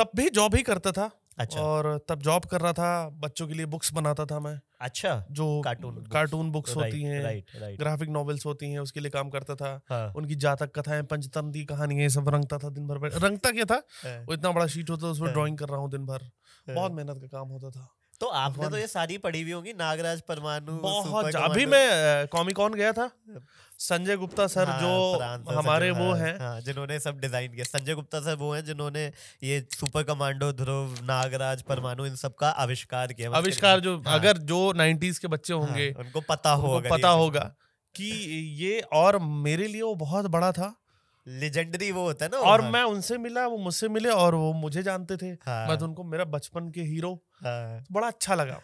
तब भी जॉब ही करता था अच्छा और तब जॉब कर रहा था बच्चों के लिए बुक्स बनाता था मैं अच्छा जो कार्टून कार्टून बुक्स होती हैं ग्राफिक नॉवेल्स होती हैं उसके लिए काम करता था हाँ। उनकी जातक कथाएं की कहानियां सब रंगता था दिन भर रंगता क्या था हाँ। वो इतना बड़ा शीट होता था उसमें ड्राइंग हाँ। कर रहा हूँ दिन भर हाँ। बहुत मेहनत का काम होता था तो आपने तो ये सारी पढ़ी हुई होगी नागराज परमानु बहुत अभी मैं कॉन गया था संजय गुप्ता सर हाँ, जो हमारे वो हाँ, हैं हाँ, जिन्होंने सब डिजाइन किया संजय गुप्ता सर वो हैं जिन्होंने ये सुपर कमांडो ध्रुव नागराज परमाणु इन सब का आविष्कार किया आविष्कार जो हाँ, अगर जो 90s के बच्चे हाँ, होंगे हाँ, उनको पता होगा पता होगा कि ये और मेरे लिए वो बहुत बड़ा था लेजेंडरी वो होता है ना और मैं उनसे मिला वो मुझसे मिले और वो मुझे जानते थे हाँ। मैं तो उनको मेरा बचपन के हीरो तो बड़ा अच्छा लगा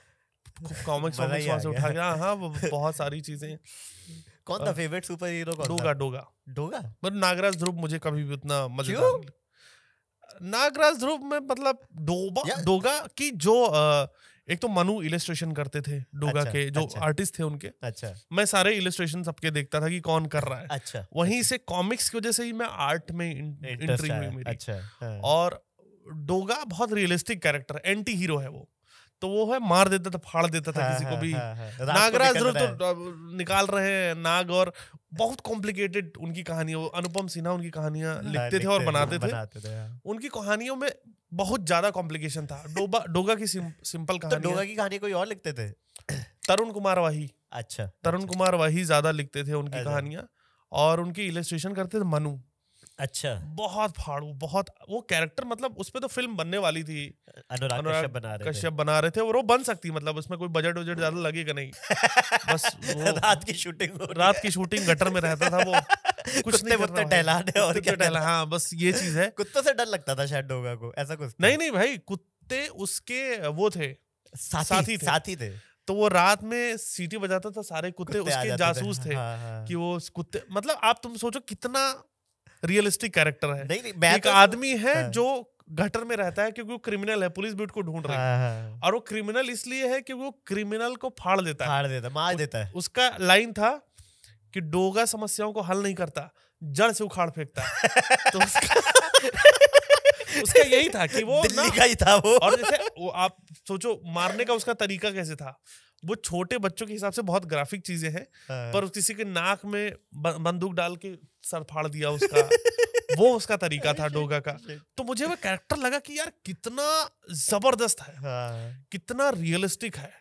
कॉमिक्स से उठा गया हाँ, हाँ बहुत सारी चीजें कौन था फेवरेट सुपर हीरो कौन डोगा डोगा डोगा पर नागराज ध्रुव मुझे कभी भी उतना मजेदार नागराज ध्रुव में मतलब डोबा डोगा की जो एक तो मनु इलेस्ट्रेशन करते थे डोगा अच्छा, के जो अच्छा, आर्टिस्ट थे उनके अच्छा मैं सारे इलेस्ट्रेशन सबके देखता था कि कौन कर रहा है अच्छा वहीं अच्छा, से कॉमिक्स की वजह से ही मैं आर्ट में इंट्री हुई मेरी अच्छा, हाँ। और डोगा बहुत रियलिस्टिक कैरेक्टर एंटी हीरो है वो तो वो है मार देता था फाड़ देता था हाँ, किसी हाँ, को भी हाँ, नागराज तो निकाल रहे हैं नाग और बहुत कॉम्प्लिकेटेड उनकी कहानी अनुपम सिन्हा उनकी कहानियां लिखते थे और बनाते थे उनकी कहानियों में बहुत ज्यादा कॉम्प्लिकेशन था डोबा डोगा की सिंपल तो कहानी डोगा की कहानी कोई और लिखते थे तरुण कुमार वाही अच्छा तरुण अच्छा। कुमार वाही ज्यादा लिखते थे उनकी अच्छा। कहानियां और उनकी इलेस्ट्रेशन करते थे मनु अच्छा बहुत फाड़ू बहुत वो कैरेक्टर मतलब उसपे तो फिल्म बनने वाली थी अनुराग अनुराग कश्यप बना रहे कश्यप बना रहे थे और वो बन सकती मतलब उसमें कोई बजट वजट ज्यादा लगेगा नहीं बस रात की शूटिंग रात की शूटिंग गटर में रहता था वो कुछ नहीं करता टहलाने और क्या टहला हाँ बस ये चीज है कुत्तों से डर लगता था शायद डोगा को ऐसा कुछ नहीं नहीं भाई कुत्ते उसके वो थे साथी साथी थे तो वो रात में सीटी बजाता था सारे कुत्ते, उसके जासूस थे, थे। हाँ, हाँ, हाँ। कि वो कुत्ते मतलब आप तुम सोचो कितना रियलिस्टिक कैरेक्टर है नहीं, नहीं, मैं एक तो आदमी है हाँ। जो गटर में रहता है क्योंकि वो क्रिमिनल है पुलिस भी उसको ढूंढ रहा है हाँ, हाँ। और वो क्रिमिनल इसलिए है कि वो क्रिमिनल को फाड़ देता है फाड़ देता मार देता है उसका लाइन था कि डोगा समस्याओं को हल नहीं करता जड़ से उखाड़ फेंकता तो उसका उसका यही था कि वो दिल्ली का ही था वो और जैसे वो आप सोचो मारने का उसका तरीका कैसे था वो छोटे बच्चों के हिसाब से बहुत ग्राफिक चीजें हैं हाँ। पर किसी के नाक में बंदूक डाल के सर फाड़ दिया उसका वो उसका तरीका था डोगा का तो मुझे वो कैरेक्टर लगा कि यार कितना जबरदस्त है हाँ। कितना रियलिस्टिक है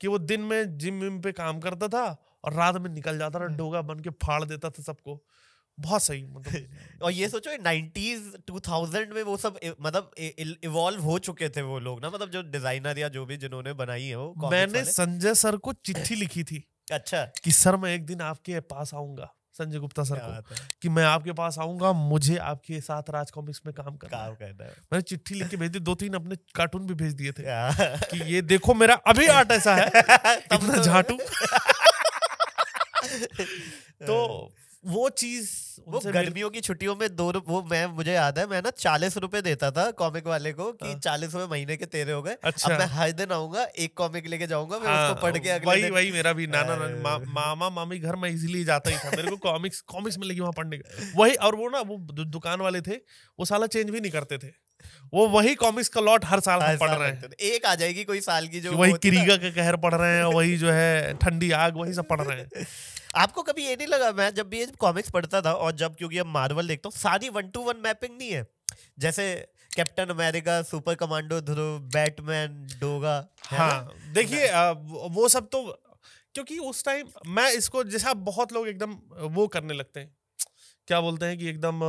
कि वो दिन में जिम विम पे काम करता था और रात में निकल जाता था हाँ। डोगा बन के फाड़ देता था सबको बहुत सही मतलब और ये सोचो नाइन्टीज टू थाउजेंड में वो सब मतलब इवॉल्व हो चुके थे वो लोग ना मतलब जो डिजाइनर या जो भी जिन्होंने बनाई है वो मैंने संजय सर को चिट्ठी लिखी थी अच्छा कि सर मैं एक दिन आपके पास आऊंगा संजय गुप्ता सर को कि मैं आपके पास आऊंगा मुझे आपके साथ राज कॉमिक्स में काम करना काम है मैंने चिट्ठी लिख के भेज दी दो तीन अपने कार्टून भी भेज दिए थे कि ये देखो मेरा अभी आर्ट ऐसा है तब झाटू तो वो चीज वो गर्मियों की छुट्टियों में दो वो मैं मुझे याद है मैं ना चालीस रुपए देता था कॉमिक वाले को कि हाँ। चालीस रुपए महीने के तेरे हो गए अच्छा। अब मैं हर दिन आऊंगा एक कॉमिक लेके जाऊंगा मैं हाँ, उसको पढ़ के अगले वही दिन। वही मेरा भी नाना नानी मा, मामा मामी घर मैं इजीली जाता ही था मेरे को कॉमिक्स कॉमिक्स में लगी वहां पढ़ने का वही और वो ना वो दुकान वाले थे वो साला चेंज भी नहीं करते थे वो वही कॉमिक्स का लॉट हर साल हम पढ़ रहे हैं एक आ जाएगी कोई साल की जो वही किरीगा का कहर पढ़ रहे हैं वही जो है ठंडी आग वही सब पढ़ रहे हैं आपको कभी ये नहीं लगा मैं जब भी कॉमिक्स पढ़ता था और जब क्योंकि अब मार्वल देखता हूँ सारी वन टू वन मैपिंग नहीं है जैसे Captain America super commando Dhruv Batman Doga हाँ देखिए वो सब तो क्योंकि उस टाइम मैं इसको जैसे आप बहुत लोग एकदम वो करने लगते हैं क्या बोलते हैं कि एकदम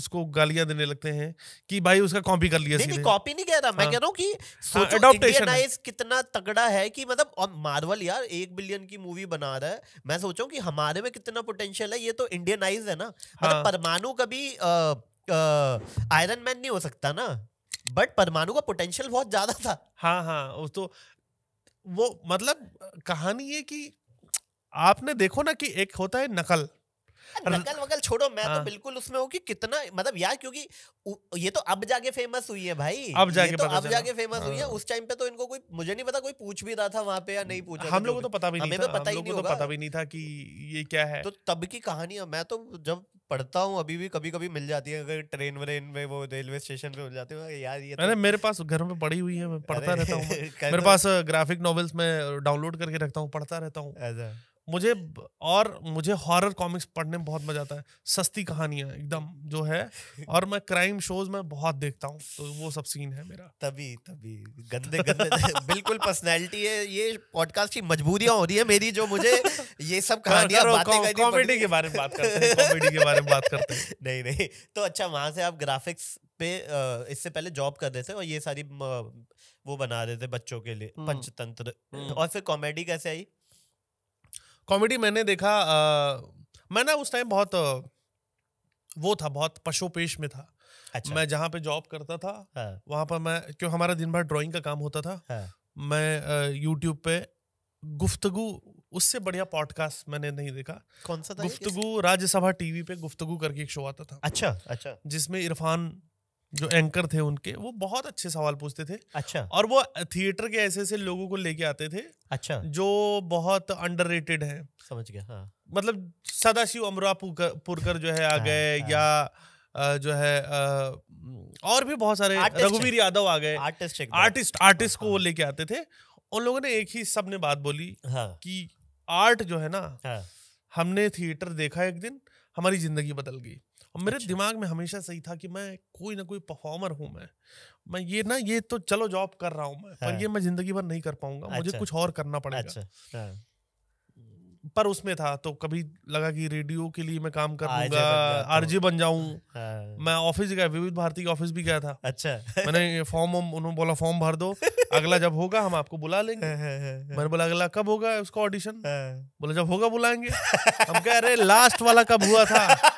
उसको गालियां देने लगते हैं कि भाई उसका कॉपी कर लिया नहीं, कॉपी नहीं कह रहा मैं हाँ। कह रहा हूँ कि हाँ, सोचो इंडियनाइज कितना तगड़ा है कि मतलब और मार्वल यार एक बिलियन की मूवी बना रहा है मैं सोचा कि हमारे में कितना पोटेंशियल है ये तो इंडियनाइज है ना हाँ। मतलब परमाणु कभी आयरन मैन नहीं हो सकता ना बट परमाणु का पोटेंशियल बहुत ज्यादा था हाँ हाँ तो वो मतलब कहानी है कि आपने देखो ना कि एक होता है नकल नकल वकल छोड़ो मैं तो हाँ। तो बिल्कुल उसमें हूँ कि कितना मतलब यार क्योंकि ये तो अब जाके फेमस हुई है भाई अब जाके तो अब जाके फेमस हुई है हाँ। उस टाइम पे तो इनको कोई मुझे नहीं पता कोई पूछ भी रहा था वहाँ पे या नहीं पूछा हम तो तो लोगों को तो पता भी नहीं था पता ही नहीं पता भी नहीं था कि ये क्या है तो तब की कहानी मैं तो जब पढ़ता हूँ अभी भी कभी कभी मिल जाती है अगर ट्रेन व्रेन में वो रेलवे स्टेशन पे मिल जाती है यार ये अरे मेरे पास घर में पड़ी हुई है मैं पढ़ता रहता हूँ मेरे पास ग्राफिक नॉवेल्स में डाउनलोड करके रखता हूँ पढ़ता रहता हूँ मुझे और मुझे हॉरर कॉमिक्स पढ़ने में बहुत मजा आता है सस्ती कहानियां एकदम जो है और मैं क्राइम शोज में बहुत देखता हूँ तो वो सब सीन है मेरा तभी तभी गंदे गंदे बिल्कुल पर्सनैलिटी है ये पॉडकास्ट की मजबूरियां हो रही है मेरी जो मुझे ये सब कहानियां बातें कॉमेडी के बारे में बात करते हैं कॉमेडी के बारे में बात करते हैं नहीं नहीं तो अच्छा वहां से आप ग्राफिक्स पे इससे पहले जॉब कर रहे थे और ये सारी वो बना रहे थे बच्चों के लिए हम्म। पंचतंत्र हम्म। और फिर कॉमेडी कैसे आई कॉमेडी मैंने देखा आ, मैं ना उस टाइम बहुत वो था बहुत पशोपेश में था अच्छा। मैं जहाँ पे जॉब करता था हाँ। वहां पर मैं क्यों हमारा दिन भर ड्राइंग का काम होता था हाँ। मैं यूट्यूब पे गुफ्तगु उससे बढ़िया पॉडकास्ट मैंने नहीं देखा कौन सा था गुफ्तगु राज्यसभा टीवी पे गुफ्तगु करके एक शो आता था अच्छा अच्छा जिसमें इरफान जो एंकर थे उनके वो बहुत अच्छे सवाल पूछते थे अच्छा और वो थिएटर के ऐसे ऐसे लोगों को लेके आते थे अच्छा जो बहुत अंडर रेटेड है समझ गया हाँ। मतलब सदाशिव अमरा पुरकर जो है आ हाँ, गए हाँ, हाँ. या जो है और भी बहुत सारे रघुवीर यादव आ गए आर्टिस्ट आर्टिस्ट आर्टिस्ट को हाँ, वो हाँ। लेके आते थे उन लोगों ने एक ही सबने बात बोली हाँ. कि आर्ट जो है ना हाँ. हमने थिएटर देखा एक दिन हमारी जिंदगी बदल गई और मेरे अच्छा। दिमाग में हमेशा सही था कि मैं कोई ना कोई परफॉर्मर हूँ मैं मैं ये ना ये तो चलो जॉब कर रहा हूँ मैं पर ये हाँ। मैं जिंदगी भर नहीं कर पाऊंगा अच्छा। मुझे कुछ और करना पड़ेगा अच्छा। हाँ। पर उसमें था तो कभी लगा कि रेडियो के लिए मैं काम कर लूंगा तो आरजे बन जाऊं हाँ। मैं ऑफिस गया विविध भारती ऑफिस भी गया था अच्छा मैंने फॉर्म उन्होंने बोला फॉर्म भर दो अगला जब होगा हम आपको बुला लेंगे मैंने बोला अगला कब होगा उसका ऑडिशन बोला जब होगा बुलाएंगे हम कह रहे लास्ट वाला कब हुआ था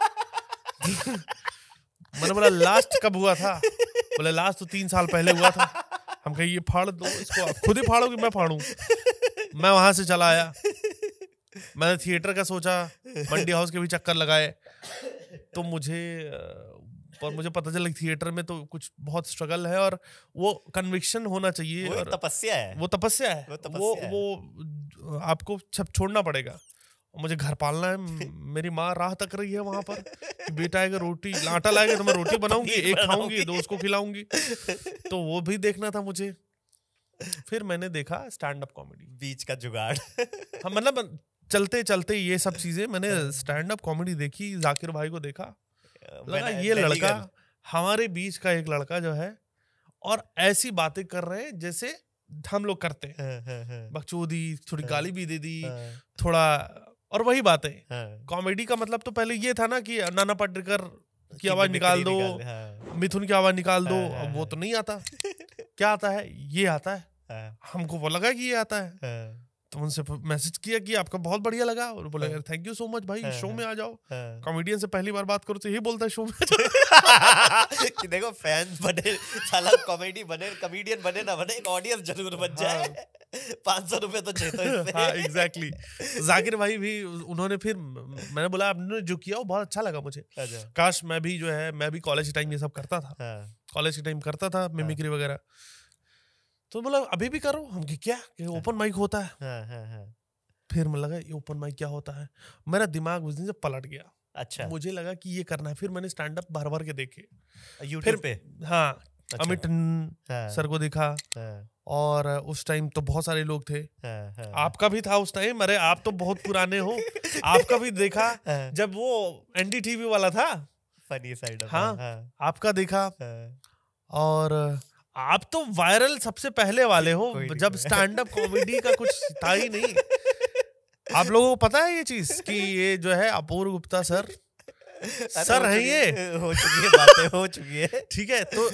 मैंने बोला लास्ट कब हुआ था बोले लास्ट तो तीन साल पहले हुआ था हम कहे ये फाड़ दो इसको खुद ही फाड़ो कि मैं फाड़ू मैं वहां से चला आया मैंने थिएटर का सोचा मंडी हाउस के भी चक्कर लगाए तो मुझे पर मुझे पता चला थिएटर में तो कुछ बहुत स्ट्रगल है और वो कन्विक्शन होना चाहिए वो और तपस्या है वो तपस्या है वो तपस्या वो, है। वो आपको छोड़ना पड़ेगा मुझे घर पालना है मेरी माँ राह तक रही है वहां पर कि बेटा आएगा रोटी आटा लाएगा तो मैं रोटी बनाऊंगी एक खाऊंगी दोस्त को खिलाऊंगी तो वो भी देखना था मुझे फिर मैंने देखा स्टैंड अप कॉमेडी बीच का जुगाड़ हाँ मतलब चलते चलते ये सब चीजें मैंने स्टैंड अप कॉमेडी देखी जाकिर भाई को देखा लगा ये लड़का हमारे बीच का एक लड़का जो है और ऐसी बातें कर रहे हैं जैसे हम लोग करते हैं हाँ, हाँ, हाँ। बकचोदी थोड़ी गाली भी दे दी थोड़ा और वही बात है हाँ। कॉमेडी का मतलब तो पहले ये था ना कि नाना पाटेकर की आवाज निकाल दो हाँ। मिथुन की आवाज निकाल दो हाँ। अब वो तो हाँ। नहीं आता क्या आता है ये आता है हाँ। हमको वो लगा कि ये आता है हाँ। तो उनसे मैसेज किया कि आपका बहुत बढ़िया लगा और बोला यार थैंक यू सो मच भाई शो हाँ, हाँ। में आ जाओ कॉमेडियन हाँ। से पहली बार बात करो तो यही बोलता है शो में कि देखो फैंस बने साला कॉमेडी बने कॉमेडियन बने ना बने एक ऑडियंस जरूर बन जाए पांच सौ रुपए तो चाहिए हाँ एग्जैक्टली तो जाकिर भाई भी उन्होंने फिर मैंने बोला आपने जो किया वो बहुत अच्छा लगा मुझे अच्छा। काश मैं भी जो है मैं भी कॉलेज टाइम ये सब करता था कॉलेज के टाइम करता था मिमिक्री वगैरह तो बोला मतलब अभी भी करो हम कि क्या कि ओपन माइक होता है हाँ, हाँ, हाँ. फिर मैं लगा ये ओपन माइक क्या होता है मेरा दिमाग उस दिन से पलट गया अच्छा मुझे लगा कि ये करना है फिर मैंने स्टैंड अप भर भर के देखे फिर पे हाँ अच्छा। अमित हाँ, सर को देखा हाँ, और उस टाइम तो बहुत सारे लोग थे हाँ, हाँ, आपका भी था उस टाइम अरे आप तो बहुत पुराने हो आपका भी देखा हाँ, जब वो एनडी टीवी वाला था फनी साइड हाँ, हाँ, हाँ, आपका देखा हाँ, और आप तो वायरल सबसे पहले वाले हो जब स्टैंड अप कॉमेडी का कुछ था ही नहीं आप लोगों को पता है ये चीज कि ये जो है अपूर्व गुप्ता सर सर है ये हो चुकी है बातें हो चुकी है ठीक है तो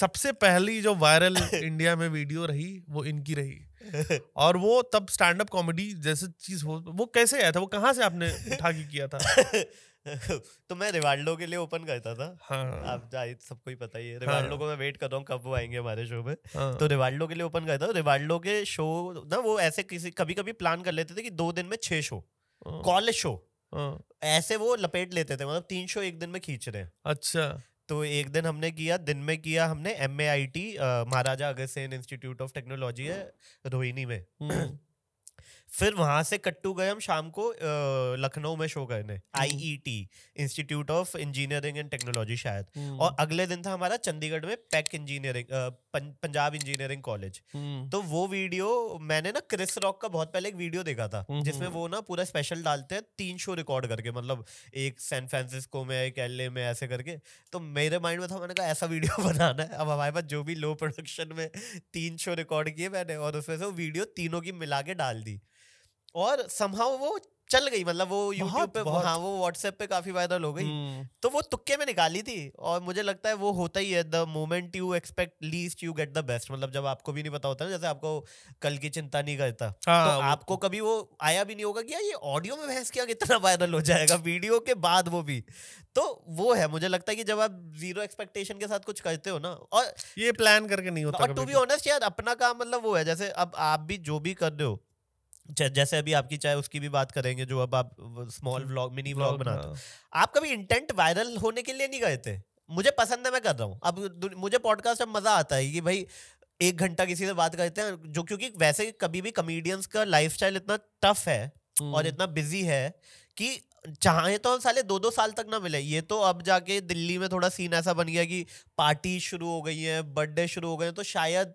सबसे पहली जो वायरल इंडिया में वीडियो रही वो इनकी रही और वो तब स्टैंड अप कॉमेडी जैसे चीज हो वो कैसे आया था वो कहाँ से आपने उठा के किया था तो मैं रिवाल्डो के लिए ओपन करता था हाँ। आप सबको ही पता ही है रिवाल्डो हाँ। को मैं वेट कर रहा हूँ कब वो आएंगे हमारे शो में हाँ। तो रिवाल्डो के लिए ओपन करता था रिवाल्डो के शो ना वो ऐसे किसी कभी कभी प्लान कर लेते थे कि दो दिन में छह शो हाँ। कॉलेज शो हाँ। ऐसे वो लपेट लेते थे मतलब तीन शो एक दिन में खींच रहे अच्छा तो एक दिन हमने किया दिन में किया हमने M A I T Maharaja अगस्त इंस्टीट्यूट ऑफ टेक्नोलॉजी है रोहिणी में हम्म। फिर वहां से कट्टू गए हम शाम को लखनऊ में शो करने IET institute of engineering and technology शायद हम्म। और अगले दिन था हमारा चंडीगढ़ में PEC engineering Punjab engineering college हम्म। तो वो वीडियो मैंने ना क्रिस रॉक का बहुत पहले एक वीडियो देखा था हम्म, जिसमें वो ना पूरा स्पेशल डालते हैं तीन शो रिकॉर्ड करके मतलब एक सैन फ्रांसिस्को में एक एल में ऐसे करके तो मेरे माइंड में था मैंने कहा ऐसा वीडियो बनाना है अब हमारे पास जो भी लो प्रोडक्शन में तीन शो रिकॉर्ड किए मैंने और उसमें से वो वीडियो तीनों की मिला के डाल दी और समहाउ वो चल गई मतलब वो यूट्यूब पे बहुत। हाँ वो व्हाट्सएप पे काफी वायरल हो गई हम्म। तो वो तुक्के में निकाली थी और मुझे लगता है वो होता ही है the moment you expect least you get the best मतलब जब आपको भी नहीं पता होता ना जैसे आपको कल की चिंता नहीं करता हाँ, तो आपको कभी वो आया भी नहीं होगा कि यार ये ऑडियो में बहस किया कितना वायरल हो जाएगा वीडियो के बाद वो भी तो वो है मुझे लगता है कि जब आप जीरो एक्सपेक्टेशन के साथ कुछ करते हो ना और ये प्लान करके नहीं होता और टू बी ऑनेस्ट यार अपना काम मतलब वो है जैसे अब आप भी जो भी कर रहे हो जैसे अभी आपकी चाय उसकी भी बात करेंगे जो अब आप स्मॉल व्लॉग मिनी व्लॉग बनाते हो हाँ। आप कभी इंटेंट वायरल होने के लिए नहीं गए थे मुझे पसंद है मैं कर रहा हूँ अब मुझे पॉडकास्ट में मजा आता है कि भाई एक घंटा किसी से बात करते हैं जो क्योंकि वैसे कभी भी कमेडियंस का लाइफ इतना टफ है और हम्म। इतना बिजी है कि चाहे तो साले दो दो साल तक ना मिले ये तो अब जाके दिल्ली में थोड़ा सीन ऐसा बन गया कि पार्टी शुरू हो गई है बर्थडे शुरू हो गए तो शायद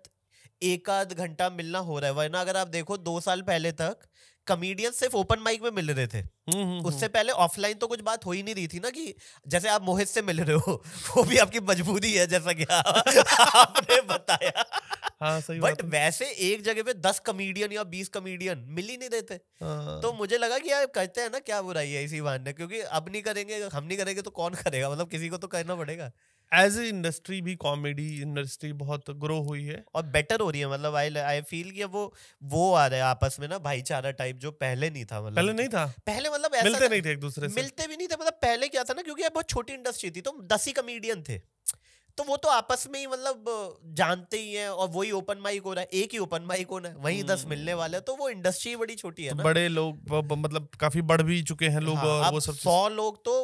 एक आध घंटा मिलना हो रहा है वरना अगर आप देखो दो साल पहले तक कमेडियन सिर्फ ओपन माइक में मिल रहे थे हम्म, हम्म, उससे हम्म। पहले ऑफलाइन तो कुछ बात हो ही नहीं रही थी ना कि जैसे आप मोहित से मिल रहे हो वो भी आपकी मजबूरी है जैसा कि आपने बताया हाँ, सही बट वैसे एक जगह पे दस कमेडियन या बीस कमेडियन मिल ही नहीं देते हाँ। तो मुझे लगा कि यार कहते हैं ना क्या बुराई है इसी बहाने क्योंकि अब नहीं करेंगे हम नहीं करेंगे तो कौन करेगा मतलब किसी को तो करना पड़ेगा एज ए इंडस्ट्री भी कॉमेडी इंडस्ट्री बहुत ग्रो हुई है और बेटर हो रही है मतलब आई आई फील कि वो वो आ रहा है आपस में ना भाईचारा टाइप जो पहले नहीं था मतलब पहले नहीं था पहले मतलब ऐसा मिलते नहीं थे एक दूसरे से मिलते भी नहीं थे मतलब पहले क्या था ना क्योंकि बहुत छोटी इंडस्ट्री थी तो दस ही कमेडियन थे तो वो तो आपस में ही मतलब जानते ही हैं और वही ओपन माइक हो रहा है एक ही ओपन माइक होना है वही दस हम्म। मिलने वाले तो वो इंडस्ट्री बड़ी छोटी है तो ना बड़े लोग मतलब काफी बढ़ भी चुके हैं लोग हाँ, वो सब सौ लोग तो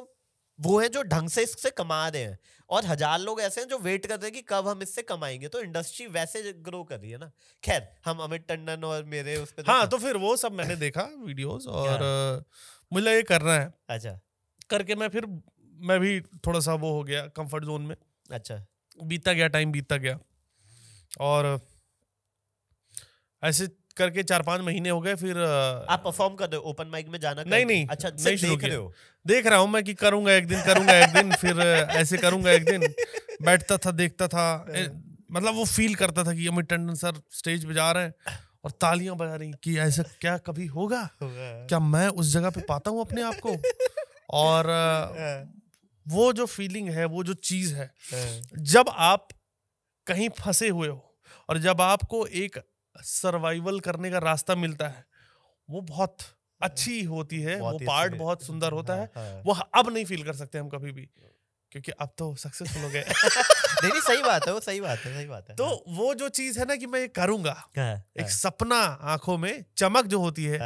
वो है जो ढंग से इससे कमा रहे हैं और हजार लोग ऐसे हैं जो वेट कर रहे हैं कि कब हम इससे कमाएंगे तो इंडस्ट्री वैसे ग्रो कर रही है ना खैर हम अमित टंडन और मेरे उस पर हाँ तो फिर वो सब मैंने देखा वीडियोस और हाँ। मुझे ये करना है अच्छा करके मैं फिर मैं भी थोड़ा सा वो हो गया कंफर्ट जोन में अच्छा बीता गया टाइम बीता गया और ऐसे करके चार पांच महीने हो गए फिर आप परफॉर्म कर रहे हो ओपन माइक में जाना नहीं नहीं अच्छा नहीं देख रहे हो देख रहा हूँ मैं कि करूंगा एक दिन करूंगा एक दिन फिर ऐसे करूंगा एक दिन बैठता था देखता था मतलब वो फील करता था कि अमित टंडन सर स्टेज पे जा रहे हैं और तालियां बजा रही कि ऐसा क्या कभी होगा क्या मैं उस जगह पे पाता हूँ अपने आप को और वो जो फीलिंग है वो जो चीज है जब आप कहीं फंसे हुए हो और जब आपको एक सर्वाइवल करने का रास्ता मिलता है वो बहुत अच्छी होती है वो पार्ट बहुत सुंदर होता है हाँ, हाँ। वो अब नहीं फील कर सकते हम कभी भी क्योंकि अब तो सक्सेसफुल हो गए नहीं नहीं सही बात है वो सही बात है सही बात है तो हाँ। वो जो चीज है ना कि मैं ये करूंगा एक सपना आंखों में चमक जो होती है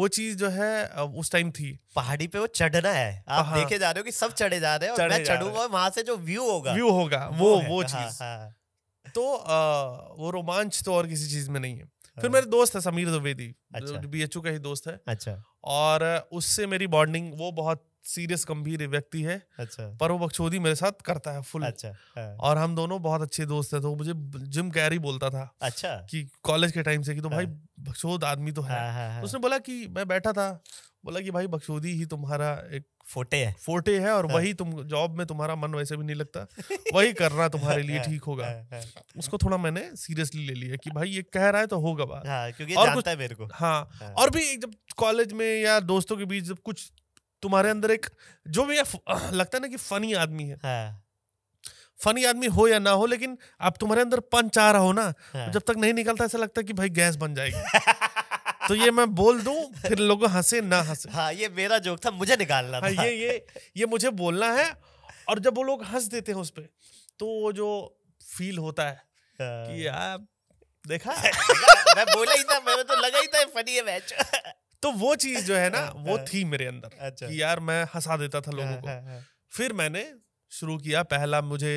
वो चीज जो है उस टाइम थी पहाड़ी पे वो चढ़ना है आप देखे जा रहे हो कि सब चढ़े जा रहे हैं और मैं चढ़ूंगा वहां से जो व्यू होगा व्यू होगा वो वो चीज तो वो रोमांच तो और किसी चीज में नहीं है फिर मेरे दोस्त है समीर द्विवेदी अच्छा। बी का ही दोस्त है अच्छा और उससे मेरी बॉन्डिंग वो बहुत सीरियस गंभीर व्यक्ति है अच्छा पर वो बकचोदी मेरे साथ करता है फुल अच्छा है। हाँ। और हम दोनों बहुत अच्छे दोस्त है तो मुझे जिम कैरी बोलता था अच्छा कि कॉलेज के टाइम से कि तो हाँ। भाई बकचोद आदमी तो है, है, है। तो उसने बोला कि मैं बैठा था बोला कि भाई बकचोदी ही तुम्हारा एक फोटे है फोटे है और हाँ। वही तुम जॉब में तुम्हारा मन वैसे भी नहीं लगता वही करना तुम्हारे लिए हाँ, ठीक होगा हाँ, हाँ, उसको थोड़ा मैंने सीरियसली ले लिया कि भाई ये कह रहा है तो होगा बात क्योंकि और जानता है मेरे को हाँ और भी जब कॉलेज में या दोस्तों के बीच जब कुछ तुम्हारे अंदर एक जो भी लगता है ना कि फनी आदमी है फनी आदमी हो या ना हो लेकिन आप तुम्हारे अंदर पंच आ रहा हो ना जब तक नहीं निकलता ऐसा लगता है कि भाई गैस बन जाएगी तो ये मैं बोल दूं फिर लोग हंसे ना हंसे हाँ ये मेरा जोक था मुझे निकालना हाँ, था हाँ, ये ये ये मुझे बोलना है और जब वो लोग हंस देते हैं उस पर तो वो जो फील होता है हाँ। कि यार देखा मैं बोला ही था मेरे तो लगा ही था फनी है मैच तो वो चीज जो है ना हाँ, वो थी मेरे अंदर अच्छा। कि यार मैं हंसा देता था लोगों को फिर मैंने शुरू किया पहला मुझे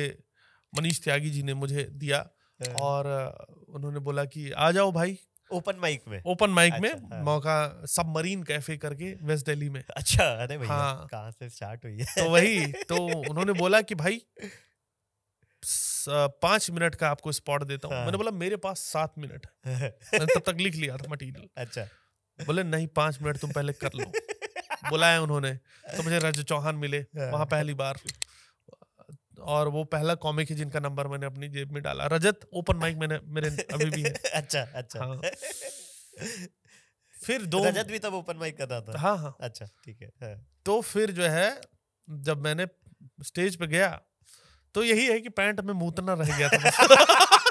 मनीष त्यागी जी ने मुझे दिया और उन्होंने बोला कि आ जाओ भाई ओपन माइक में ओपन माइक अच्छा, में हाँ। मौका सबमरीन कैफे करके वेस्ट दिल्ली में अच्छा अरे भैया हाँ। से स्टार्ट हुई है तो वही तो उन्होंने बोला कि भाई पांच मिनट का आपको स्पॉट देता हूँ हाँ। मैंने बोला मेरे पास सात मिनट मैंने तब तक लिख लिया था मटेरियल अच्छा बोले नहीं पांच मिनट तुम पहले कर लो बुलाया उन्होंने तो मुझे रज चौहान मिले हाँ। वहां पहली बार और वो पहला कॉमिक है जिनका नंबर मैंने अपनी जेब में डाला रजत ओपन माइक मैंने मेरे अभी भी है अच्छा अच्छा हाँ। फिर दो रजत भी तब ओपन माइक करता था हाँ हाँ अच्छा ठीक है हाँ। तो फिर जो है जब मैंने स्टेज पे गया तो यही है कि पैंट में मूतना तो रह गया था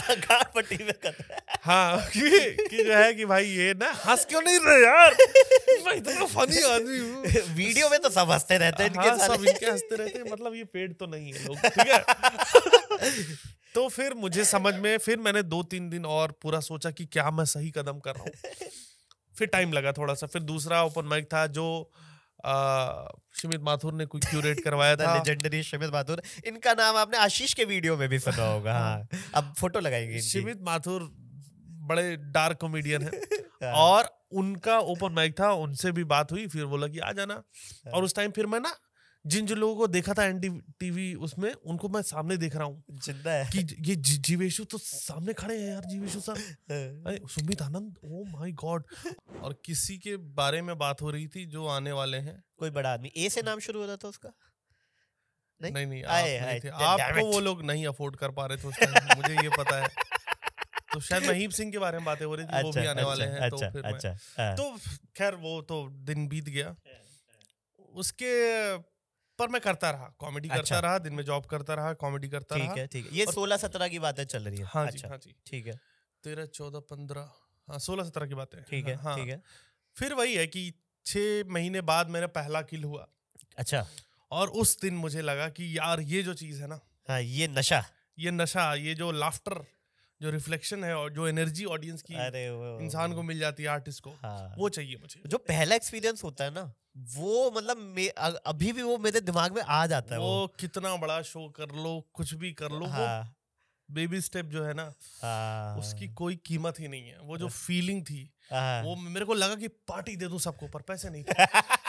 पट्टी में हाँ, हाँ कि, कि जो है कि भाई ये ना हंस क्यों नहीं रहे यार मैं इतना फनी आदमी हूँ वीडियो में तो सब हंसते रहते हैं हाँ, सब इनके हंसते रहते हैं मतलब ये पेड़ तो नहीं है लोग ठीक है तो फिर मुझे समझ में फिर मैंने दो तीन दिन और पूरा सोचा कि क्या मैं सही कदम कर रहा हूँ फिर टाइम लगा थोड़ा सा फिर दूसरा ओपन माइक था जो शमित माथुर ने कोई क्यूरेट करवाया था लेजेंडरी शमित माथुर इनका नाम आपने आशीष के वीडियो में भी सुना होगा हाँ अब फोटो लगाएंगे शमित माथुर बड़े डार्क कॉमेडियन है और उनका ओपन माइक था उनसे भी बात हुई फिर बोला कि आ जाना हाँ। और उस टाइम फिर मैं ना जिन जिन लोगों को देखा था एनडी टीवी उसमें उनको मैं सामने देख रहा हूँ जिंदा है कि ये जीवेशु तो सामने खड़े हैं यार जीवेशु साहब हाँ। Sumit Anand oh my God और किसी के बारे में बात हो रही थी जो आने वाले हैं कोई बड़ा आदमी ए से नाम शुरू हो रहा था उसका नहीं नहीं, नहीं, आए, आप आए, नहीं आपको वो लोग नहीं अफोर्ड कर पा रहे थे उस मुझे ये पता है तो शायद महीप सिंह के बारे में बातें हो रही थी वो भी अच्छा, आने वाले अच्छा, हैं तो, अच्छा, हाँ। तो खैर वो तो दिन बीत गया उसके पर मैं करता रहा कॉमेडी अच्छा। करता रहा दिन में जॉब करता रहा कॉमेडी करता ठीक रहा ठीक है ठीक है ये सोलह सत्रह की बातें चल रही है हाँ अच्छा, जी हाँ जी ठीक है तेरह चौदह पंद्रह हाँ सोलह सत्रह की बातें ठीक है हाँ। ठीक है फिर वही है कि छह महीने बाद मेरा पहला किल हुआ अच्छा और उस दिन मुझे लगा कि यार ये जो चीज़ है ना हाँ ये नशा ये नशा ये जो लाफ्टर जो रिफ्लेक्शन है और जो एनर्जी ऑडियंस की इंसान को मिल जाती है आर्टिस्ट को हाँ। वो चाहिए मुझे जो पहला एक्सपीरियंस होता है ना वो मतलब अभी भी वो मेरे दिमाग में आ जाता है वो, वो कितना बड़ा शो कर लो कुछ भी कर लो हाँ। बेबी स्टेप जो है ना हाँ। उसकी कोई कीमत ही नहीं है वो जो फीलिंग हाँ। थी हाँ। वो मेरे को लगा कि पार्टी दे दू सबको पर पैसे नहीं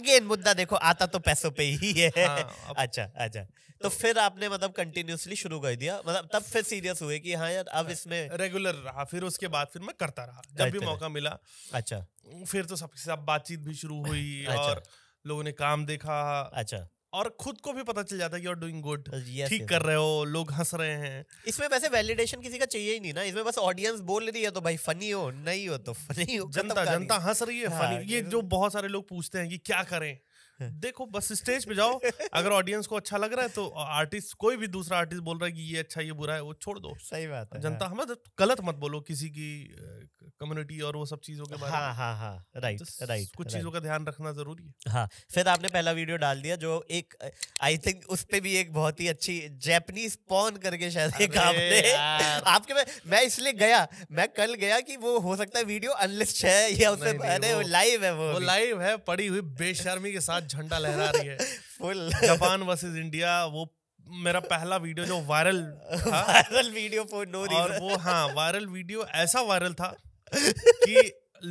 अगेन मुद्दा देखो आता तो पैसों पे ही है हाँ, अच्छा अच्छा तो, तो फिर आपने मतलब कंटिन्यूसली शुरू कर दिया मतलब तब फिर सीरियस हुए कि हाँ यार अब हाँ, इसमें रेगुलर रहा फिर उसके बाद फिर मैं करता रहा जब भी मौका मिला अच्छा फिर तो सबके साथ बातचीत भी शुरू हुई अच्छा। और लोगों ने काम देखा अच्छा और खुद को भी पता चल जाता है कि यू डूइंग गुड ठीक कर रहे हो लोग हंस रहे हैं इसमें वैसे वैलिडेशन किसी का चाहिए ही नहीं ना इसमें बस ऑडियंस बोल रही है तो भाई फनी हो नहीं हो तो फनी हो जनता जनता हंस रही है फनी हाँ, ये जो बहुत सारे लोग पूछते हैं कि क्या करें देखो बस स्टेज पे जाओ अगर ऑडियंस को अच्छा लग रहा है तो आर्टिस्ट कोई भी दूसरा आर्टिस्ट बोल रहा है कि ये अच्छा ये बुरा है वो छोड़ दो सही बात है जनता हमें हाँ। गलत मत बोलो किसी की कम्युनिटी और वो सब चीजों के बारे हाँ हाँ हाँ राइट राइट तो कुछ चीजों का ध्यान रखना जरूरी है हाँ फिर आपने पहला वीडियो डाल दिया जो एक आई थिंक उस पर भी एक बहुत ही अच्छी जैपनीज पॉन करके शायद एक आपने आपके मैं मैं इसलिए गया मैं कल गया कि वो हो सकता है वीडियो अनलिस्ट है या उससे लाइव है वो लाइव है पड़ी हुई बेशर्मी के साथ झंडा लहरा रही है फुल जापान वर्सेस इंडिया वो मेरा पहला वीडियो जो viral viral video for no reason और वो हाँ वायरल वीडियो ऐसा वायरल था कि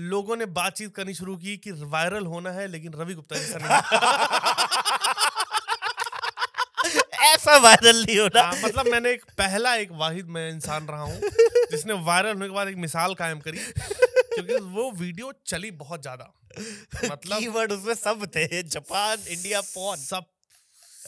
लोगों ने बातचीत करनी शुरू की कि वायरल होना है लेकिन रवि गुप्ता जी ऐसा वायरल नहीं होना आ, हाँ, मतलब मैंने एक पहला एक वाहिद मैं इंसान रहा हूँ जिसने वायरल होने के बाद एक मिसाल कायम करी क्योंकि वो वीडियो चली बहुत ज्यादा मतलब कीवर्ड उसमें सब थे जापान इंडिया पॉन सब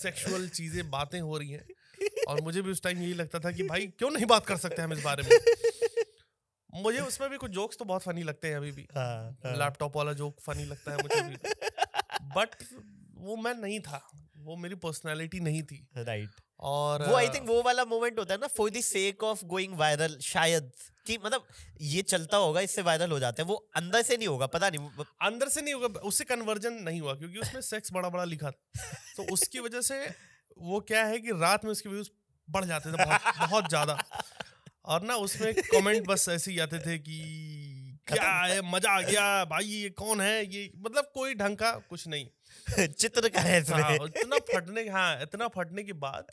सेक्सुअल चीजें बातें हो रही हैं और मुझे भी उस टाइम यही लगता था कि भाई क्यों नहीं बात कर सकते हम इस बारे में मुझे उसमें भी कुछ जोक्स तो बहुत फनी लगते हैं अभी भी लैपटॉप हाँ, हाँ। वाला जोक फनी लगता है मुझे भी बट वो मैं नहीं था वो मेरी पर्सनैलिटी नहीं थी राइट right. और वो आई थिंक वो वाला मोमेंट होता है ना for the sake of going viral शायद कि मतलब ये चलता होगा इससे वायरल हो जाता है वो अंदर से नहीं होगा पता नहीं अंदर से नहीं होगा उससे कन्वर्जन नहीं हुआ क्योंकि उसमें सेक्स बड़ा बड़ा लिखा था तो उसकी वजह से वो क्या है कि रात में उसके व्यूज बढ़ जाते थे बहुत, बहुत ज्यादा और ना उसमें कमेंट बस ऐसे ही आते थे कि क्या है मजा आ गया भाई ये कौन है ये मतलब कोई ढंग का कुछ नहीं चित्र का है इसमें हाँ, इतना फटने हाँ इतना फटने के बाद